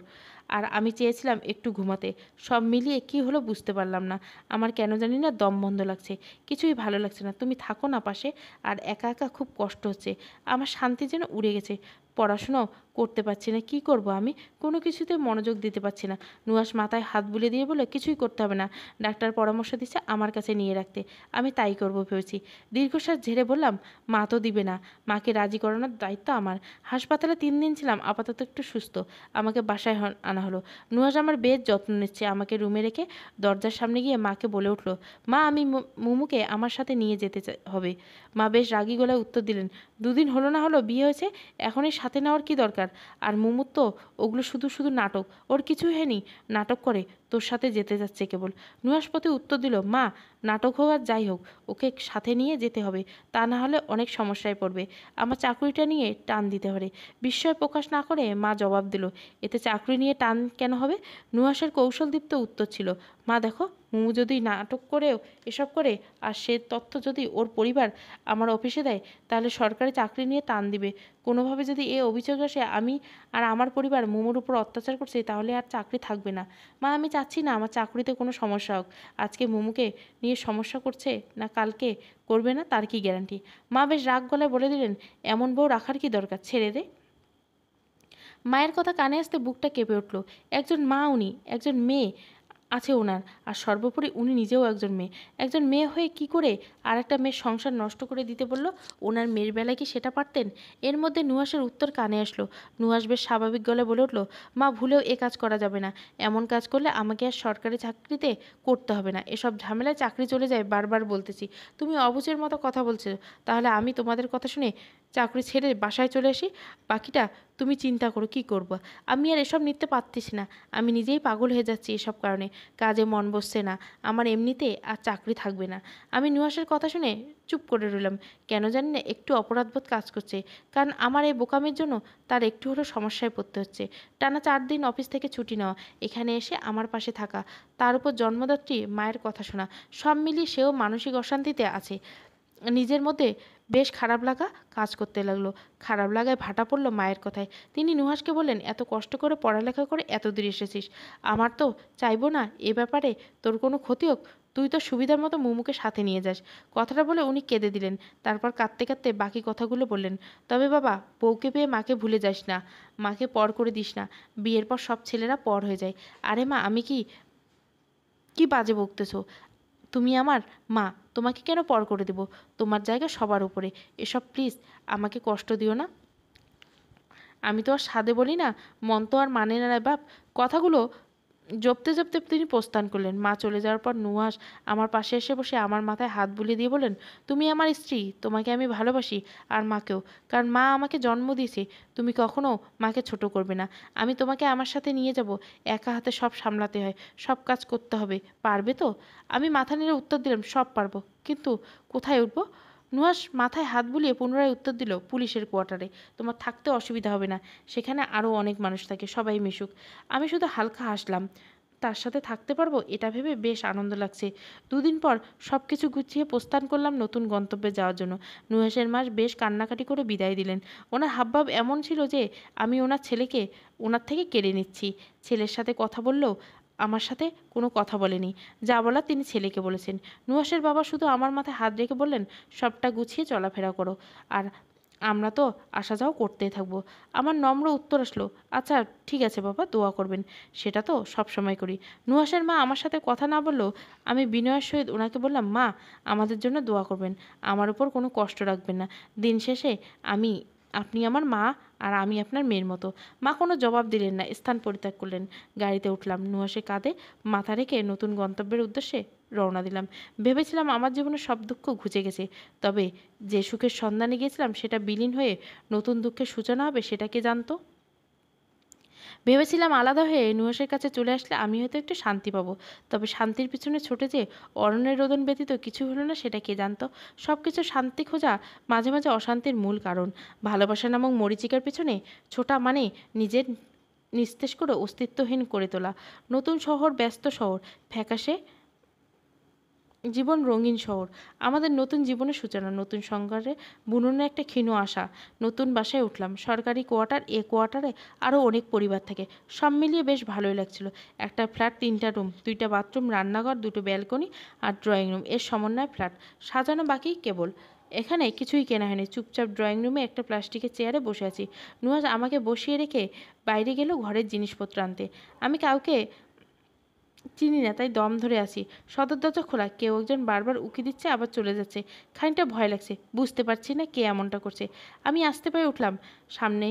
আর আমি চেয়েছিলাম একটু ঘুমাতে সব মিলিয়ে কি হলো বুঝতে পারলাম না আমার কেন জানি না দম বন্ধ লাগছে কিছুই ভালো লাগছে না তুমি থাকো না পাশে আর একা একা খুব কষ্ট হচ্ছে আমার শান্তি যেন উড়ে গেছে পড়াশুনো করতে পারছি না কি করব আমি কোনো কিছুতে মনোযোগ দিতে পারছি না নুয়াস মাথায় হাত বুলে দিয়ে বলে কিছুই করতে হবে না ডাক্তার পরামর্শ দিচ্ছে আমার কাছে নিয়ে রাখতে আমি তাই করব ভেবেছি দীর্ঘশ্বাস ঝেড়ে বললাম মা তো দিবে না মাকে রাজি করানোর দায়িত্ব আমার হাসপাতালে তিন দিন ছিলাম আপাতত একটু সুস্থ আমাকে বাসায় আনা হলো নুয়াজ আমার বেশ যত্ন নিচ্ছে আমাকে রুমে রেখে দরজার সামনে গিয়ে মাকে বলে উঠল মা আমি মুমুকে আমার সাথে নিয়ে যেতে হবে মা বেশ রাগি গলায় উত্তর দিলেন দুদিন হলো না হলো বিয়ে হয়েছে এখনই সাথে নেওয়ার কি দরকার আর মুমুর তো ওগুলো শুধু শুধু নাটক ওর কিছু হয়নি নাটক করে তোর সাথে যেতে যাচ্ছে কেবল নুয়াসপতি উত্তর দিল মা নাটক হোক আর যাই হোক ওকে সাথে নিয়ে যেতে হবে তা না হলে অনেক সমস্যায় পড়বে আমার চাকরিটা নিয়ে টান দিতে হবে বিস্ময় প্রকাশ না করে মা জবাব দিল এতে চাকরি নিয়ে টান কেন হবে নুহাসের কৌশলদীপ্ত উত্তর ছিল মা দেখো মুমু যদি নাটক করেও এসব করে আর সে তথ্য যদি ওর পরিবার আমার অফিসে দেয় তাহলে সরকারি চাকরি নিয়ে টান দিবে কোনোভাবে যদি এ অভিযোগ আসে আমি আর আমার পরিবার মুমুর উপর অত্যাচার করছে তাহলে আর চাকরি থাকবে না মা আমি চাচ্ছি না আমার চাকরিতে কোনো সমস্যা হোক আজকে মুমুকে নিয়ে সমস্যা করছে না কালকে করবে না তার কি গ্যারান্টি মা বেশ রাগ গলায় বলে দিলেন এমন বউ রাখার কি দরকার ছেড়ে দে মায়ের কথা কানে আসতে বুকটা কেঁপে উঠল একজন মা উনি একজন মেয়ে আছে ওনার আর সর্বোপরি উনি নিজেও একজন মেয়ে একজন মেয়ে হয়ে কি করে আর একটা মেয়ের সংসার নষ্ট করে দিতে বলল ওনার মেয়ের বেলায় কি সেটা পারতেন এর মধ্যে নুহাসের উত্তর কানে আসলো নুহাস বেশ স্বাভাবিক গলে বলে উঠল মা ভুলেও এ কাজ করা যাবে না এমন কাজ করলে আমাকে আর সরকারি চাকরিতে করতে হবে না এসব ঝামেলায় চাকরি চলে যায় বারবার বলতেছি তুমি অবুচের মতো কথা বলছো তাহলে আমি তোমাদের কথা শুনে চাকরি ছেড়ে বাসায় চলে আসি বাকিটা তুমি চিন্তা করো কি করব। আমি আর এসব নিতে পারতেছি না আমি নিজেই পাগল হয়ে যাচ্ছি এসব কারণে কাজে মন বসছে না আমার এমনিতে আর চাকরি থাকবে না আমি নুয়াসের কথা শুনে চুপ করে রইলাম কেন জানি না একটু অপরাধবোধ কাজ করছে কারণ আমার এই বোকামের জন্য তার একটু হলেও সমস্যায় পড়তে হচ্ছে টানা চার দিন অফিস থেকে ছুটি নেওয়া এখানে এসে আমার পাশে থাকা তার উপর জন্মদাত্রী মায়ের কথা শোনা সব মিলিয়ে সেও মানসিক অশান্তিতে আছে নিজের মধ্যে বেশ খারাপ লাগা কাজ করতে লাগলো খারাপ লাগায় ভাটা পড়ল মায়ের কথায় তিনি নুহাসকে বললেন এত কষ্ট করে পড়ালেখা করে এত দূর এসেছিস আমার তো চাইবো না এ ব্যাপারে তোর কোনো ক্ষতি হোক তুই তো সুবিধার মতো মুমুকে সাথে নিয়ে যাস কথাটা বলে উনি কেঁদে দিলেন তারপর কাঁদতে কাঁদতে বাকি কথাগুলো বললেন তবে বাবা বউকে পেয়ে মাকে ভুলে যাস না মাকে পর করে দিস না বিয়ের পর সব ছেলেরা পর হয়ে যায় আরে মা আমি কি কি বাজে বকতেছো তুমি আমার মা তোমাকে কেন পর করে দেব তোমার জায়গা সবার উপরে এসব প্লিজ আমাকে কষ্ট দিও না আমি তো আর সাদে বলি না মন তো আর মানে না রে বাপ কথাগুলো জপতে জপতে তিনি প্রস্থান করলেন মা চলে যাওয়ার পর নুহাস আমার পাশে এসে বসে আমার মাথায় হাত বুলিয়ে দিয়ে বলেন তুমি আমার স্ত্রী তোমাকে আমি ভালোবাসি আর মাকেও কারণ মা আমাকে জন্ম দিয়েছে তুমি কখনো মাকে ছোট করবে না আমি তোমাকে আমার সাথে নিয়ে যাব একা হাতে সব সামলাতে হয় সব কাজ করতে হবে পারবে তো আমি মাথা নেড়ে উত্তর দিলাম সব পারবো কিন্তু কোথায় উঠবো নুহাস মাথায় হাত বুলিয়ে পুনরায় উত্তর দিল পুলিশের কোয়ার্টারে তোমার থাকতে অসুবিধা হবে না সেখানে আরও অনেক মানুষ থাকে সবাই মিশুক আমি শুধু হালকা হাসলাম তার সাথে থাকতে পারবো এটা ভেবে বেশ আনন্দ লাগছে দুদিন পর সব কিছু গুছিয়ে প্রস্থান করলাম নতুন গন্তব্যে যাওয়ার জন্য নুহাসের মাস বেশ কান্নাকাটি করে বিদায় দিলেন ওনার হাবভাব এমন ছিল যে আমি ওনার ছেলেকে ওনার থেকে কেড়ে নিচ্ছি ছেলের সাথে কথা বললেও আমার সাথে কোনো কথা বলেনি যা বলার তিনি ছেলেকে বলেছেন নুয়াশের বাবা শুধু আমার মাথায় হাত রেখে বললেন সবটা গুছিয়ে চলাফেরা করো আর আমরা তো আসা যাও করতেই থাকবো আমার নম্র উত্তর আসলো আচ্ছা ঠিক আছে বাবা দোয়া করবেন সেটা তো সব সময় করি নুয়াশের মা আমার সাথে কথা না বললেও আমি বিনয়ের সহিত ওনাকে বললাম মা আমাদের জন্য দোয়া করবেন আমার উপর কোনো কষ্ট রাখবেন না দিন শেষে আমি আপনি আমার মা আর আমি আপনার মেয়ের মতো মা কোনো জবাব দিলেন না স্থান পরিত্যাগ করলেন গাড়িতে উঠলাম নুহাসে কাঁধে মাথা রেখে নতুন গন্তব্যের উদ্দেশ্যে রওনা দিলাম ভেবেছিলাম আমার জীবনে সব দুঃখ ঘুচে গেছে তবে যে সুখের সন্ধানে গিয়েছিলাম সেটা বিলীন হয়ে নতুন দুঃখের সূচনা হবে সেটা জানতো ভেবেছিলাম আলাদা হয়ে নুয়াশের কাছে চলে আসলে আমি হয়তো একটু শান্তি পাবো তবে শান্তির পিছনে ছোটে যে অরণ্যের রোদন ব্যতীত কিছু হলো না সেটা কে জানতো সব কিছু শান্তি খোঁজা মাঝে মাঝে অশান্তির মূল কারণ ভালোবাসা নামক মরিচিকার পিছনে ছোটা মানে নিজের নিস্তেজ করে অস্তিত্বহীন করে তোলা নতুন শহর ব্যস্ত শহর ফ্যাকাশে জীবন রঙিন শহর আমাদের নতুন জীবনের সূচনা নতুন সংঘারে বুননে একটা ক্ষীণ আশা নতুন বাসায় উঠলাম সরকারি কোয়ার্টার এ কোয়ার্টারে আরও অনেক পরিবার থাকে সব মিলিয়ে বেশ ভালোই লাগছিল একটা ফ্ল্যাট তিনটা রুম দুইটা বাথরুম রান্নাঘর দুটো ব্যালকনি আর ড্রয়িং রুম এর সমন্বয় ফ্ল্যাট সাজানো বাকি কেবল এখানে কিছুই কেনা হয়নি চুপচাপ ড্রয়িং রুমে একটা প্লাস্টিকের চেয়ারে বসে আছি নুয়াজ আমাকে বসিয়ে রেখে বাইরে গেল ঘরের জিনিসপত্র আনতে আমি কাউকে চিনি না তাই দম ধরে আসি সদর দরজা খোলা কেউ একজন বারবার উকি দিচ্ছে আবার চলে যাচ্ছে খানিকটা ভয় লাগছে বুঝতে পারছি না কে এমনটা করছে আমি আসতে পারে উঠলাম সামনে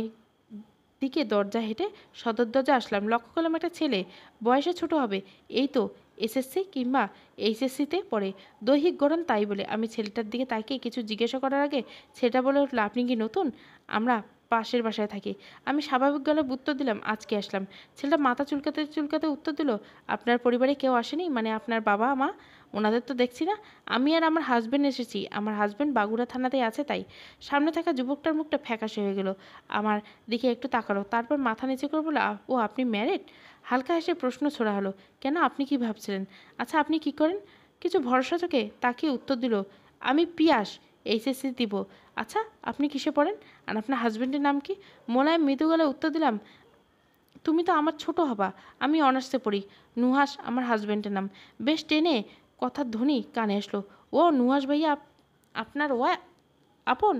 দিকে দরজা হেঁটে সদর দরজা আসলাম লক্ষ্য করলাম একটা ছেলে বয়সে ছোট হবে এই তো এসএসসি কিংবা এইচএসসিতে পড়ে দৈহিক গড়ন তাই বলে আমি ছেলেটার দিকে তাকিয়ে কিছু জিজ্ঞাসা করার আগে ছেলেটা বলে উঠলো আপনি কি নতুন আমরা পাশের বাসায় থাকি আমি স্বাভাবিক গলায় উত্তর দিলাম আজকে আসলাম ছেলেটা মাথা চুলকাতে চুলকাতে উত্তর দিল আপনার পরিবারে কেউ আসেনি মানে আপনার বাবা মা ওনাদের তো দেখছি না আমি আর আমার হাজব্যান্ড এসেছি আমার হাজব্যান্ড বাগুড়া থানাতে আছে তাই সামনে থাকা যুবকটার মুখটা ফ্যাকাশে হয়ে গেল আমার দিকে একটু তাকালো তারপর মাথা নিচে করে বলো ও আপনি ম্যারেড হালকা হেসে প্রশ্ন ছোড়া হলো কেন আপনি কি ভাবছিলেন আচ্ছা আপনি কি করেন কিছু ভরসা চোখে তাকে উত্তর দিল আমি পিয়াস এইচএসসি দিব আচ্ছা আপনি কিসে পড়েন আর আপনার হাজব্যান্ডের নাম কি মোলায়েম মৃদু গলায় উত্তর দিলাম তুমি তো আমার ছোট হবা আমি অনার্সে পড়ি নুহাস আমার হাজব্যান্ডের নাম বেশ টেনে কথার ধ্বনি কানে আসলো ও নুহাস ভাইয়া আপনার ওয়া আপন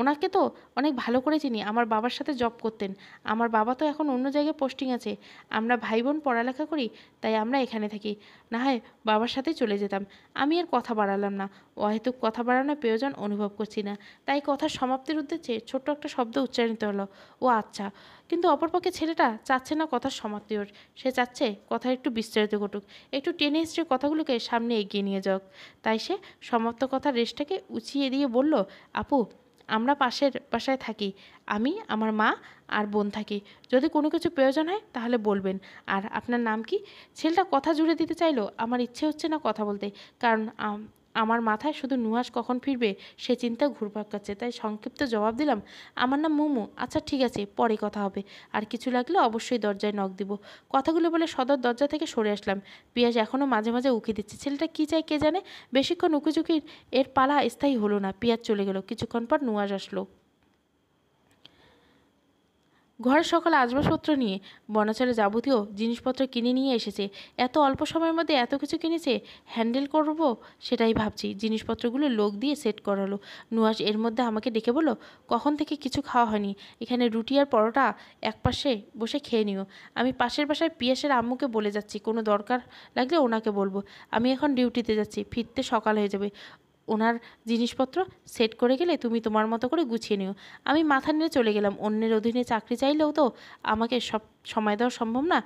ওনাকে তো অনেক ভালো করে চিনি আমার বাবার সাথে জব করতেন আমার বাবা তো এখন অন্য জায়গায় পোস্টিং আছে আমরা ভাই বোন পড়ালেখা করি তাই আমরা এখানে থাকি না হয় বাবার সাথে চলে যেতাম আমি আর কথা বাড়ালাম না অহেতুক কথা বাড়ানোর প্রয়োজন অনুভব করছি না তাই কথার সমাপ্তির উদ্দেশ্যে ছোট্ট একটা শব্দ উচ্চারিত হলো ও আচ্ছা কিন্তু অপরপক্ষে ছেলেটা চাচ্ছে না কথার সমাপ্তি ওর সে চাচ্ছে কথা একটু বিস্তারিত ঘটুক একটু টেনে হিস্ট্রি কথাগুলোকে সামনে এগিয়ে নিয়ে যাওক তাই সে সমাপ্ত কথার রেসটাকে উচিয়ে দিয়ে বলল আপু আমরা পাশের বাসায় থাকি আমি আমার মা আর বোন থাকি যদি কোনো কিছু প্রয়োজন হয় তাহলে বলবেন আর আপনার নাম কি ছেলেটা কথা জুড়ে দিতে চাইলো আমার ইচ্ছে হচ্ছে না কথা বলতে কারণ আমার মাথায় শুধু নুহাস কখন ফিরবে সে চিন্তা ঘুরপাক কাছে তাই সংক্ষিপ্ত জবাব দিলাম আমার নাম মোমো আচ্ছা ঠিক আছে পরে কথা হবে আর কিছু লাগলে অবশ্যই দরজায় নখ দিব কথাগুলো বলে সদর দরজা থেকে সরে আসলাম পিয়াজ এখনও মাঝে মাঝে উকি দিচ্ছে ছেলেটা কী চায় কে জানে বেশিক্ষণ উকিঝুঁকির এর পালা স্থায়ী হলো না পিয়াজ চলে গেল কিছুক্ষণ পর নুয়াজ আসলো ঘরের সকল আসবাবপত্র নিয়ে বনাচলে যাবতীয় জিনিসপত্র কিনে নিয়ে এসেছে এত অল্প সময়ের মধ্যে এত কিছু কিনেছে হ্যান্ডেল করব সেটাই ভাবছি জিনিসপত্রগুলো লোক দিয়ে সেট করালো নুয়াস এর মধ্যে আমাকে ডেকে বলো কখন থেকে কিছু খাওয়া হয়নি এখানে রুটি আর পরোটা এক পাশে বসে খেয়ে নিও আমি পাশের বাসায় পিয়াসের আম্মুকে বলে যাচ্ছি কোনো দরকার লাগলে ওনাকে বলবো আমি এখন ডিউটিতে যাচ্ছি ফিরতে সকাল হয়ে যাবে ওনার জিনিসপত্র সেট করে গেলে তুমি তোমার মতো করে গুছিয়ে নিও আমি মাথা নিয়ে চলে গেলাম অন্যের অধীনে চাকরি চাইলেও তো আমাকে সব সময় দেওয়া সম্ভব না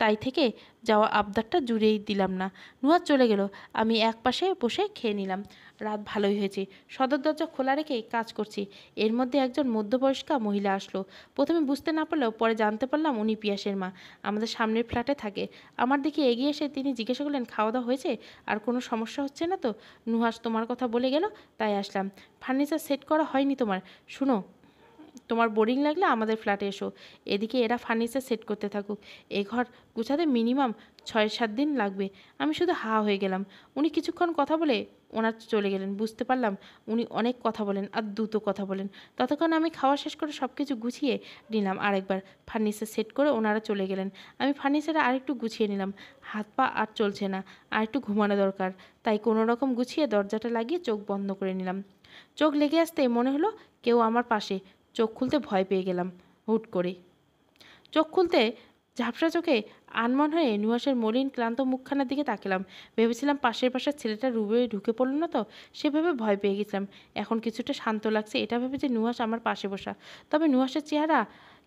তাই থেকে যাওয়া আবদারটা জুড়েই দিলাম না নুয়াজ চলে গেল আমি এক পাশে বসে খেয়ে নিলাম রাত ভালোই হয়েছে সদর দরজা খোলা রেখে কাজ করছি এর মধ্যে একজন মধ্যবয়স্কা মহিলা আসলো প্রথমে বুঝতে না পারলেও পরে জানতে পারলাম উনি পিয়াসের মা আমাদের সামনের ফ্ল্যাটে থাকে আমার দিকে এগিয়ে এসে তিনি জিজ্ঞাসা করলেন খাওয়া দাওয়া হয়েছে আর কোনো সমস্যা হচ্ছে না তো নুহাস তোমার কথা বলে গেল তাই আসলাম ফার্নিচার সেট করা হয়নি তোমার শুনো তোমার বোরিং লাগলে আমাদের ফ্ল্যাটে এসো এদিকে এরা ফার্নিচার সেট করতে থাকুক এ ঘর গুছাতে মিনিমাম ছয় সাত দিন লাগবে আমি শুধু হা হয়ে গেলাম উনি কিছুক্ষণ কথা বলে ওনার চলে গেলেন বুঝতে পারলাম উনি অনেক কথা বলেন আর দ্রুত কথা বলেন ততক্ষণ আমি খাওয়া শেষ করে সব কিছু গুছিয়ে নিলাম আরেকবার ফার্নিচার সেট করে ওনারা চলে গেলেন আমি ফার্নিচার আরেকটু গুছিয়ে নিলাম হাত পা আর চলছে না আর একটু ঘুমানো দরকার তাই কোনো রকম গুছিয়ে দরজাটা লাগিয়ে চোখ বন্ধ করে নিলাম চোখ লেগে আসতে মনে হলো কেউ আমার পাশে চোখ খুলতে ভয় পেয়ে গেলাম হুট করে চোখ খুলতে ঝাপসা চোখে আনমন হয়ে নুয়াসের মলিন ক্লান্ত মুখখানার দিকে তাকিলাম ভেবেছিলাম পাশের পাশের ছেলেটা রুবে ঢুকে পড়ল না তো সেভাবে ভয় পেয়ে গেছিলাম এখন কিছুটা শান্ত লাগছে এটা ভেবে যে নুহাস আমার পাশে বসা তবে নুয়াশের চেহারা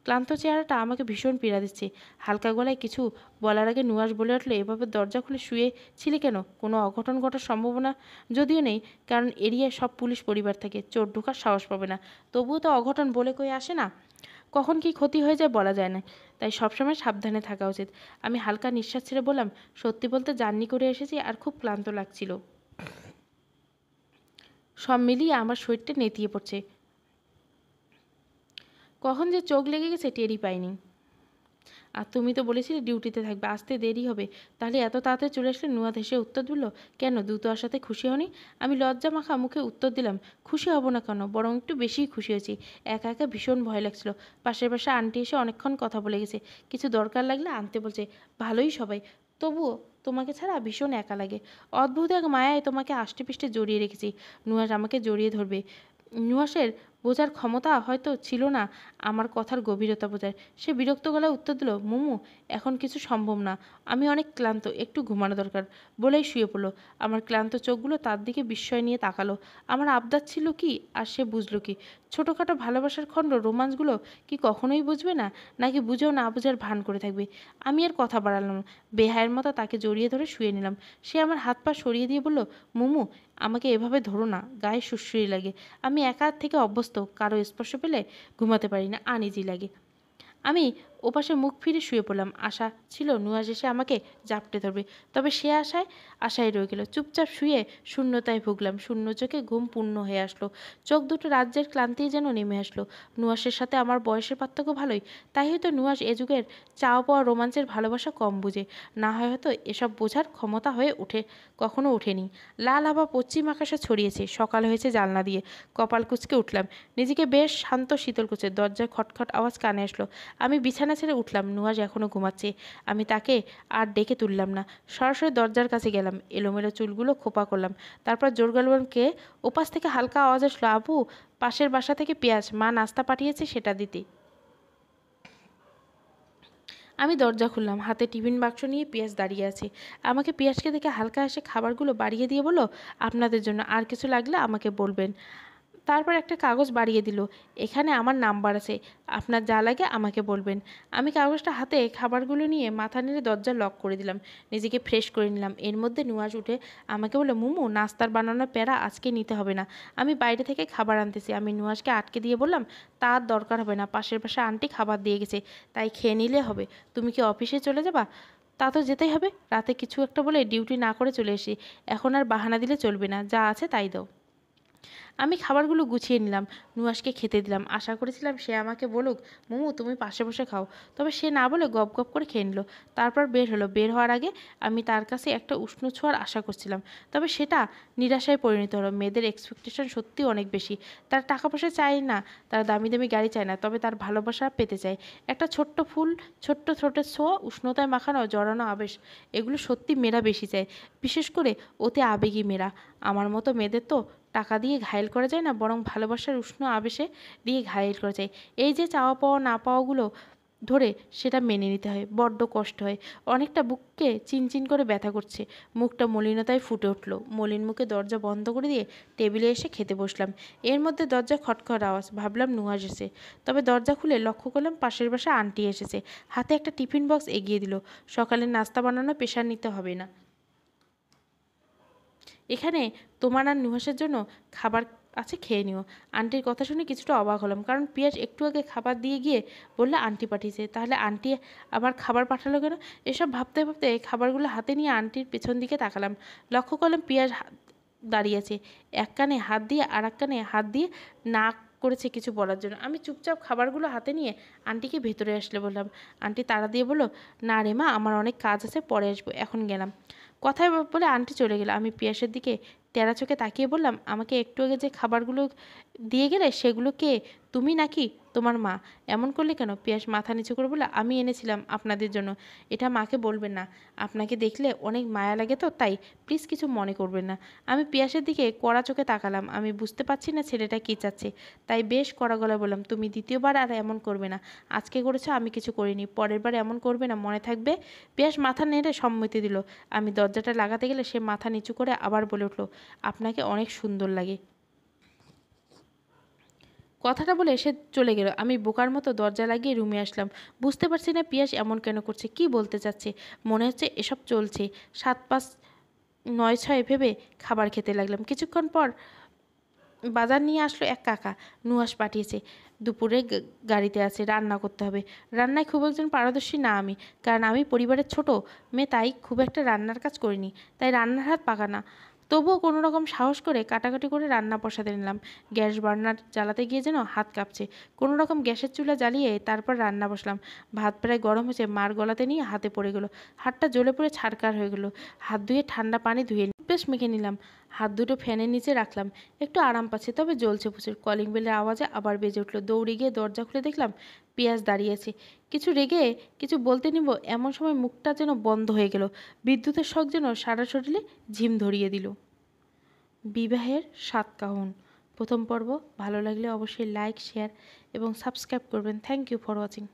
ক্লান্ত চেহারাটা আমাকে ভীষণ পীড়া দিচ্ছে হালকা গলায় কিছু বলার আগে নুয়াস বলে উঠলো এভাবে দরজা খুলে শুয়ে ছিলে কেন কোনো অঘটন ঘটার সম্ভাবনা যদিও নেই কারণ এরিয়ায় সব পুলিশ পরিবার থেকে চোর ঢোকার সাহস পাবে না তবুও তো অঘটন বলে কই আসে না কখন কি ক্ষতি হয়ে যায় বলা যায় না তাই সবসময় সাবধানে থাকা উচিত আমি হালকা নিঃশ্বাস ছেড়ে বললাম সত্যি বলতে জার্নি করে এসেছি আর খুব ক্লান্ত লাগছিল সব মিলিয়ে আমার শরীরটা নেতিয়ে পড়ছে কখন যে চোখ লেগে গেছে টেরই পাইনি আর তুমি তো বলেছিলে ডিউটিতে থাকবে আসতে দেরি হবে তাহলে এত তাড়াতাড়ি চলে আসলে নুয়াদ হেসে উত্তর দিল কেন দ্রুত আসাতে খুশি হনি আমি লজ্জা মাখা মুখে উত্তর দিলাম খুশি হব না কেন বরং একটু বেশিই খুশি হয়েছি একা একা ভীষণ ভয় লাগছিল পাশের পাশে আন্টি এসে অনেকক্ষণ কথা বলে গেছে কিছু দরকার লাগলে আনতে বলছে ভালোই সবাই তবুও তোমাকে ছাড়া ভীষণ একা লাগে অদ্ভুত এক মায়ায় তোমাকে আষ্টেপৃষ্টে জড়িয়ে রেখেছি নুয়াস আমাকে জড়িয়ে ধরবে নুয়াসের বোঝার ক্ষমতা হয়তো ছিল না আমার কথার গভীরতা বোঝায় সে বিরক্ত গলায় উত্তর দিল মুমু এখন কিছু সম্ভব না আমি অনেক ক্লান্ত একটু ঘুমানো দরকার বলেই শুয়ে পড়লো আমার ক্লান্ত চোখগুলো তার দিকে বিস্ময় নিয়ে তাকালো আমার আবদার ছিল কি আর সে বুঝলো কি ছোটোখাটো ভালোবাসার খণ্ড রোমাঞ্চগুলো কি কখনোই বুঝবে না নাকি বুঝেও না বুঝার ভান করে থাকবে আমি আর কথা বাড়ালাম বেহায়ের মতো তাকে জড়িয়ে ধরে শুয়ে নিলাম সে আমার হাত পা সরিয়ে দিয়ে বলল মুমু আমাকে এভাবে ধরো না গায়ে সুশ্রী লাগে আমি একা থেকে অভ্যস্ত কারো স্পর্শ পেলে ঘুমাতে পারি না আনিজি লাগে আমি ওপাশে মুখ ফিরে শুয়ে পড়লাম আশা ছিল নুয়াজ এসে আমাকে জাপটে ধরবে তবে সে আশায় আশায় রয়ে গেল চুপচাপ শুয়ে শূন্যতায় ভুগলাম শূন্য চোখে ঘুম পূর্ণ হয়ে আসলো চোখ দুটো রাজ্যের ক্লান্তি যেন নেমে আসলো নুয়াসের সাথে আমার বয়সের পার্থক্য ভালোই তাই হয়তো নুয়াস এ যুগের চাওয়া পাওয়া রোমাঞ্চের ভালোবাসা কম বুঝে না হয় হয়তো এসব বোঝার ক্ষমতা হয়ে ওঠে কখনো ওঠেনি লাল আভা পশ্চিম আকাশে ছড়িয়েছে সকাল হয়েছে জালনা দিয়ে কপাল কুচকে উঠলাম নিজেকে বেশ শান্ত শীতল কুচে দরজায় খটখট আওয়াজ কানে আসলো আমি বিছানা বিছানা ছেড়ে উঠলাম নুহাস এখনও ঘুমাচ্ছে আমি তাকে আর ডেকে তুললাম না সরাসরি দরজার কাছে গেলাম এলোমেলো চুলগুলো খোপা করলাম তারপর জোর গলবানকে ওপাশ থেকে হালকা আওয়াজ আসলো আবু পাশের বাসা থেকে পেঁয়াজ মা নাস্তা পাঠিয়েছে সেটা দিতে আমি দরজা খুললাম হাতে টিফিন বাক্স নিয়ে পেঁয়াজ দাঁড়িয়ে আছে আমাকে পেঁয়াজকে দেখে হালকা এসে খাবারগুলো বাড়িয়ে দিয়ে বলো আপনাদের জন্য আর কিছু লাগলে আমাকে বলবেন তারপর একটা কাগজ বাড়িয়ে দিল এখানে আমার নাম্বার আছে আপনার যা লাগে আমাকে বলবেন আমি কাগজটা হাতে খাবারগুলো নিয়ে মাথা নেড়ে দরজা লক করে দিলাম নিজেকে ফ্রেশ করে নিলাম এর মধ্যে নুয়াজ উঠে আমাকে বলে মুমু নাস্তার বানানো প্যারা আজকে নিতে হবে না আমি বাইরে থেকে খাবার আনতেছি আমি নুয়াজকে আটকে দিয়ে বললাম তার দরকার হবে না পাশের পাশে আন্টি খাবার দিয়ে গেছে তাই খেয়ে নিলে হবে তুমি কি অফিসে চলে যাবা তা তো যেতেই হবে রাতে কিছু একটা বলে ডিউটি না করে চলে এসি এখন আর বাহানা দিলে চলবে না যা আছে তাই দাও আমি খাবারগুলো গুছিয়ে নিলাম নুয়াসকে খেতে দিলাম আশা করেছিলাম সে আমাকে বলুক মোমো তুমি পাশে বসে খাও তবে সে না বলে গপ গপ করে খেয়ে নিল তারপর বের হলো বের হওয়ার আগে আমি তার কাছে একটা উষ্ণ ছোঁয়ার আশা করছিলাম তবে সেটা নিরাশায় পরিণত হলো মেয়েদের এক্সপেকটেশন সত্যি অনেক বেশি তারা টাকা পয়সা চায় না তারা দামি দামি গাড়ি চায় না তবে তার ভালোবাসা পেতে চায় একটা ছোট্ট ফুল ছোট্ট ছোটের ছোঁয়া উষ্ণতায় মাখানো জড়ানো আবেশ এগুলো সত্যি মেয়েরা বেশি চায় বিশেষ করে ওতে আবেগী মেয়েরা আমার মতো মেয়েদের তো টাকা দিয়ে ঘায়েল করা যায় না বরং ভালোবাসার উষ্ণ আবেশে দিয়ে ঘায়েল করা যায় এই যে চাওয়া পাওয়া না পাওয়াগুলো ধরে সেটা মেনে নিতে হয় বড্ড কষ্ট হয় অনেকটা বুককে চিনচিন করে ব্যথা করছে মুখটা মলিনতায় ফুটে উঠল মলিন মুখে দরজা বন্ধ করে দিয়ে টেবিলে এসে খেতে বসলাম এর মধ্যে দরজা খটখট আওয়াজ ভাবলাম নুয়াজ এসে তবে দরজা খুলে লক্ষ্য করলাম পাশের বাসা আন্টি এসেছে হাতে একটা টিফিন বক্স এগিয়ে দিল সকালে নাস্তা বানানো পেশা নিতে হবে না এখানে তোমার আর নুহাসের জন্য খাবার আছে খেয়ে নিও আন্টির কথা শুনে কিছুটা অবাক হলাম কারণ পিয়াজ একটু আগে খাবার দিয়ে গিয়ে বললে আন্টি পাঠিয়েছে তাহলে আন্টি আবার খাবার পাঠালো কেন এসব ভাবতে ভাবতে খাবারগুলো হাতে নিয়ে আন্টির পেছন দিকে তাকালাম লক্ষ্য করলাম পিয়াজ দাঁড়িয়ে আছে এক কানে হাত দিয়ে আর এক কানে হাত দিয়ে নাক করেছে কিছু বলার জন্য আমি চুপচাপ খাবারগুলো হাতে নিয়ে আন্টিকে ভেতরে আসলে বললাম আন্টি তাড়া দিয়ে বলো না রে মা আমার অনেক কাজ আছে পরে আসবো এখন গেলাম কথায় বলে আন্টি চলে গেল আমি পিয়াসের দিকে তেরা চোখে তাকিয়ে বললাম আমাকে একটু আগে যে খাবারগুলো দিয়ে গেলে সেগুলো কে তুমি নাকি তোমার মা এমন করলে কেন পিয়াস মাথা নিচু করে বলে আমি এনেছিলাম আপনাদের জন্য এটা মাকে বলবেন না আপনাকে দেখলে অনেক মায়া লাগে তো তাই প্লিজ কিছু মনে করবেন না আমি পিয়াসের দিকে কড়া চোখে তাকালাম আমি বুঝতে পারছি না ছেলেটা কী চাচ্ছে তাই বেশ কড়া গলায় বললাম তুমি দ্বিতীয়বার আর এমন করবে না আজকে করেছো আমি কিছু করিনি পরের বার এমন করবে না মনে থাকবে পিয়াস মাথা নেড়ে সম্মতি দিল আমি দরজাটা লাগাতে গেলে সে মাথা নিচু করে আবার বলে উঠল আপনাকে অনেক সুন্দর লাগে কথাটা বলে সে চলে গেল আমি বোকার মতো দরজা লাগিয়ে রুমে আসলাম বুঝতে পারছি না পিয়াস এমন কেন করছে কি বলতে চাচ্ছে মনে হচ্ছে এসব চলছে সাত পাঁচ নয় ছয় ভেবে খাবার খেতে লাগলাম কিছুক্ষণ পর বাজার নিয়ে আসলো এক কাকা নুয়াশ পাঠিয়েছে দুপুরে গাড়িতে আছে রান্না করতে হবে রান্নায় খুব একজন পারদর্শী না আমি কারণ আমি পরিবারের ছোট মেয়ে তাই খুব একটা রান্নার কাজ করিনি তাই রান্নার হাত পাকা না তবুও কোনো রকম সাহস করে কাটাকাটি করে রান্না বসাতে নিলাম গ্যাস বার্নার জ্বালাতে গিয়ে যেন হাত কাঁপছে কোনো রকম গ্যাসের চুলা জ্বালিয়ে তারপর রান্না বসলাম ভাত প্রায় গরম হয়েছে মার গলাতে নিয়ে হাতে পড়ে গেলো হাতটা জ্বলে পড়ে ছাড়কার হয়ে গেলো হাত ধুয়ে ঠান্ডা পানি ধুয়ে বেশ মেখে নিলাম হাত দুটো ফ্যানের নিচে রাখলাম একটু আরাম পাচ্ছে তবে জ্বলছে প্রচুর কলিং বেলের আওয়াজে আবার বেজে উঠলো দৌড়ে গিয়ে দরজা খুলে দেখলাম পিয়াস দাঁড়িয়েছে কিছু রেগে কিছু বলতে নিব এমন সময় মুখটা যেন বন্ধ হয়ে গেল বিদ্যুতের শখ যেন সারা শরীরে ঝিম ধরিয়ে দিল বিবাহের সাত কাহন প্রথম পর্ব ভালো লাগলে অবশ্যই লাইক শেয়ার এবং সাবস্ক্রাইব করবেন থ্যাংক ইউ ফর ওয়াচিং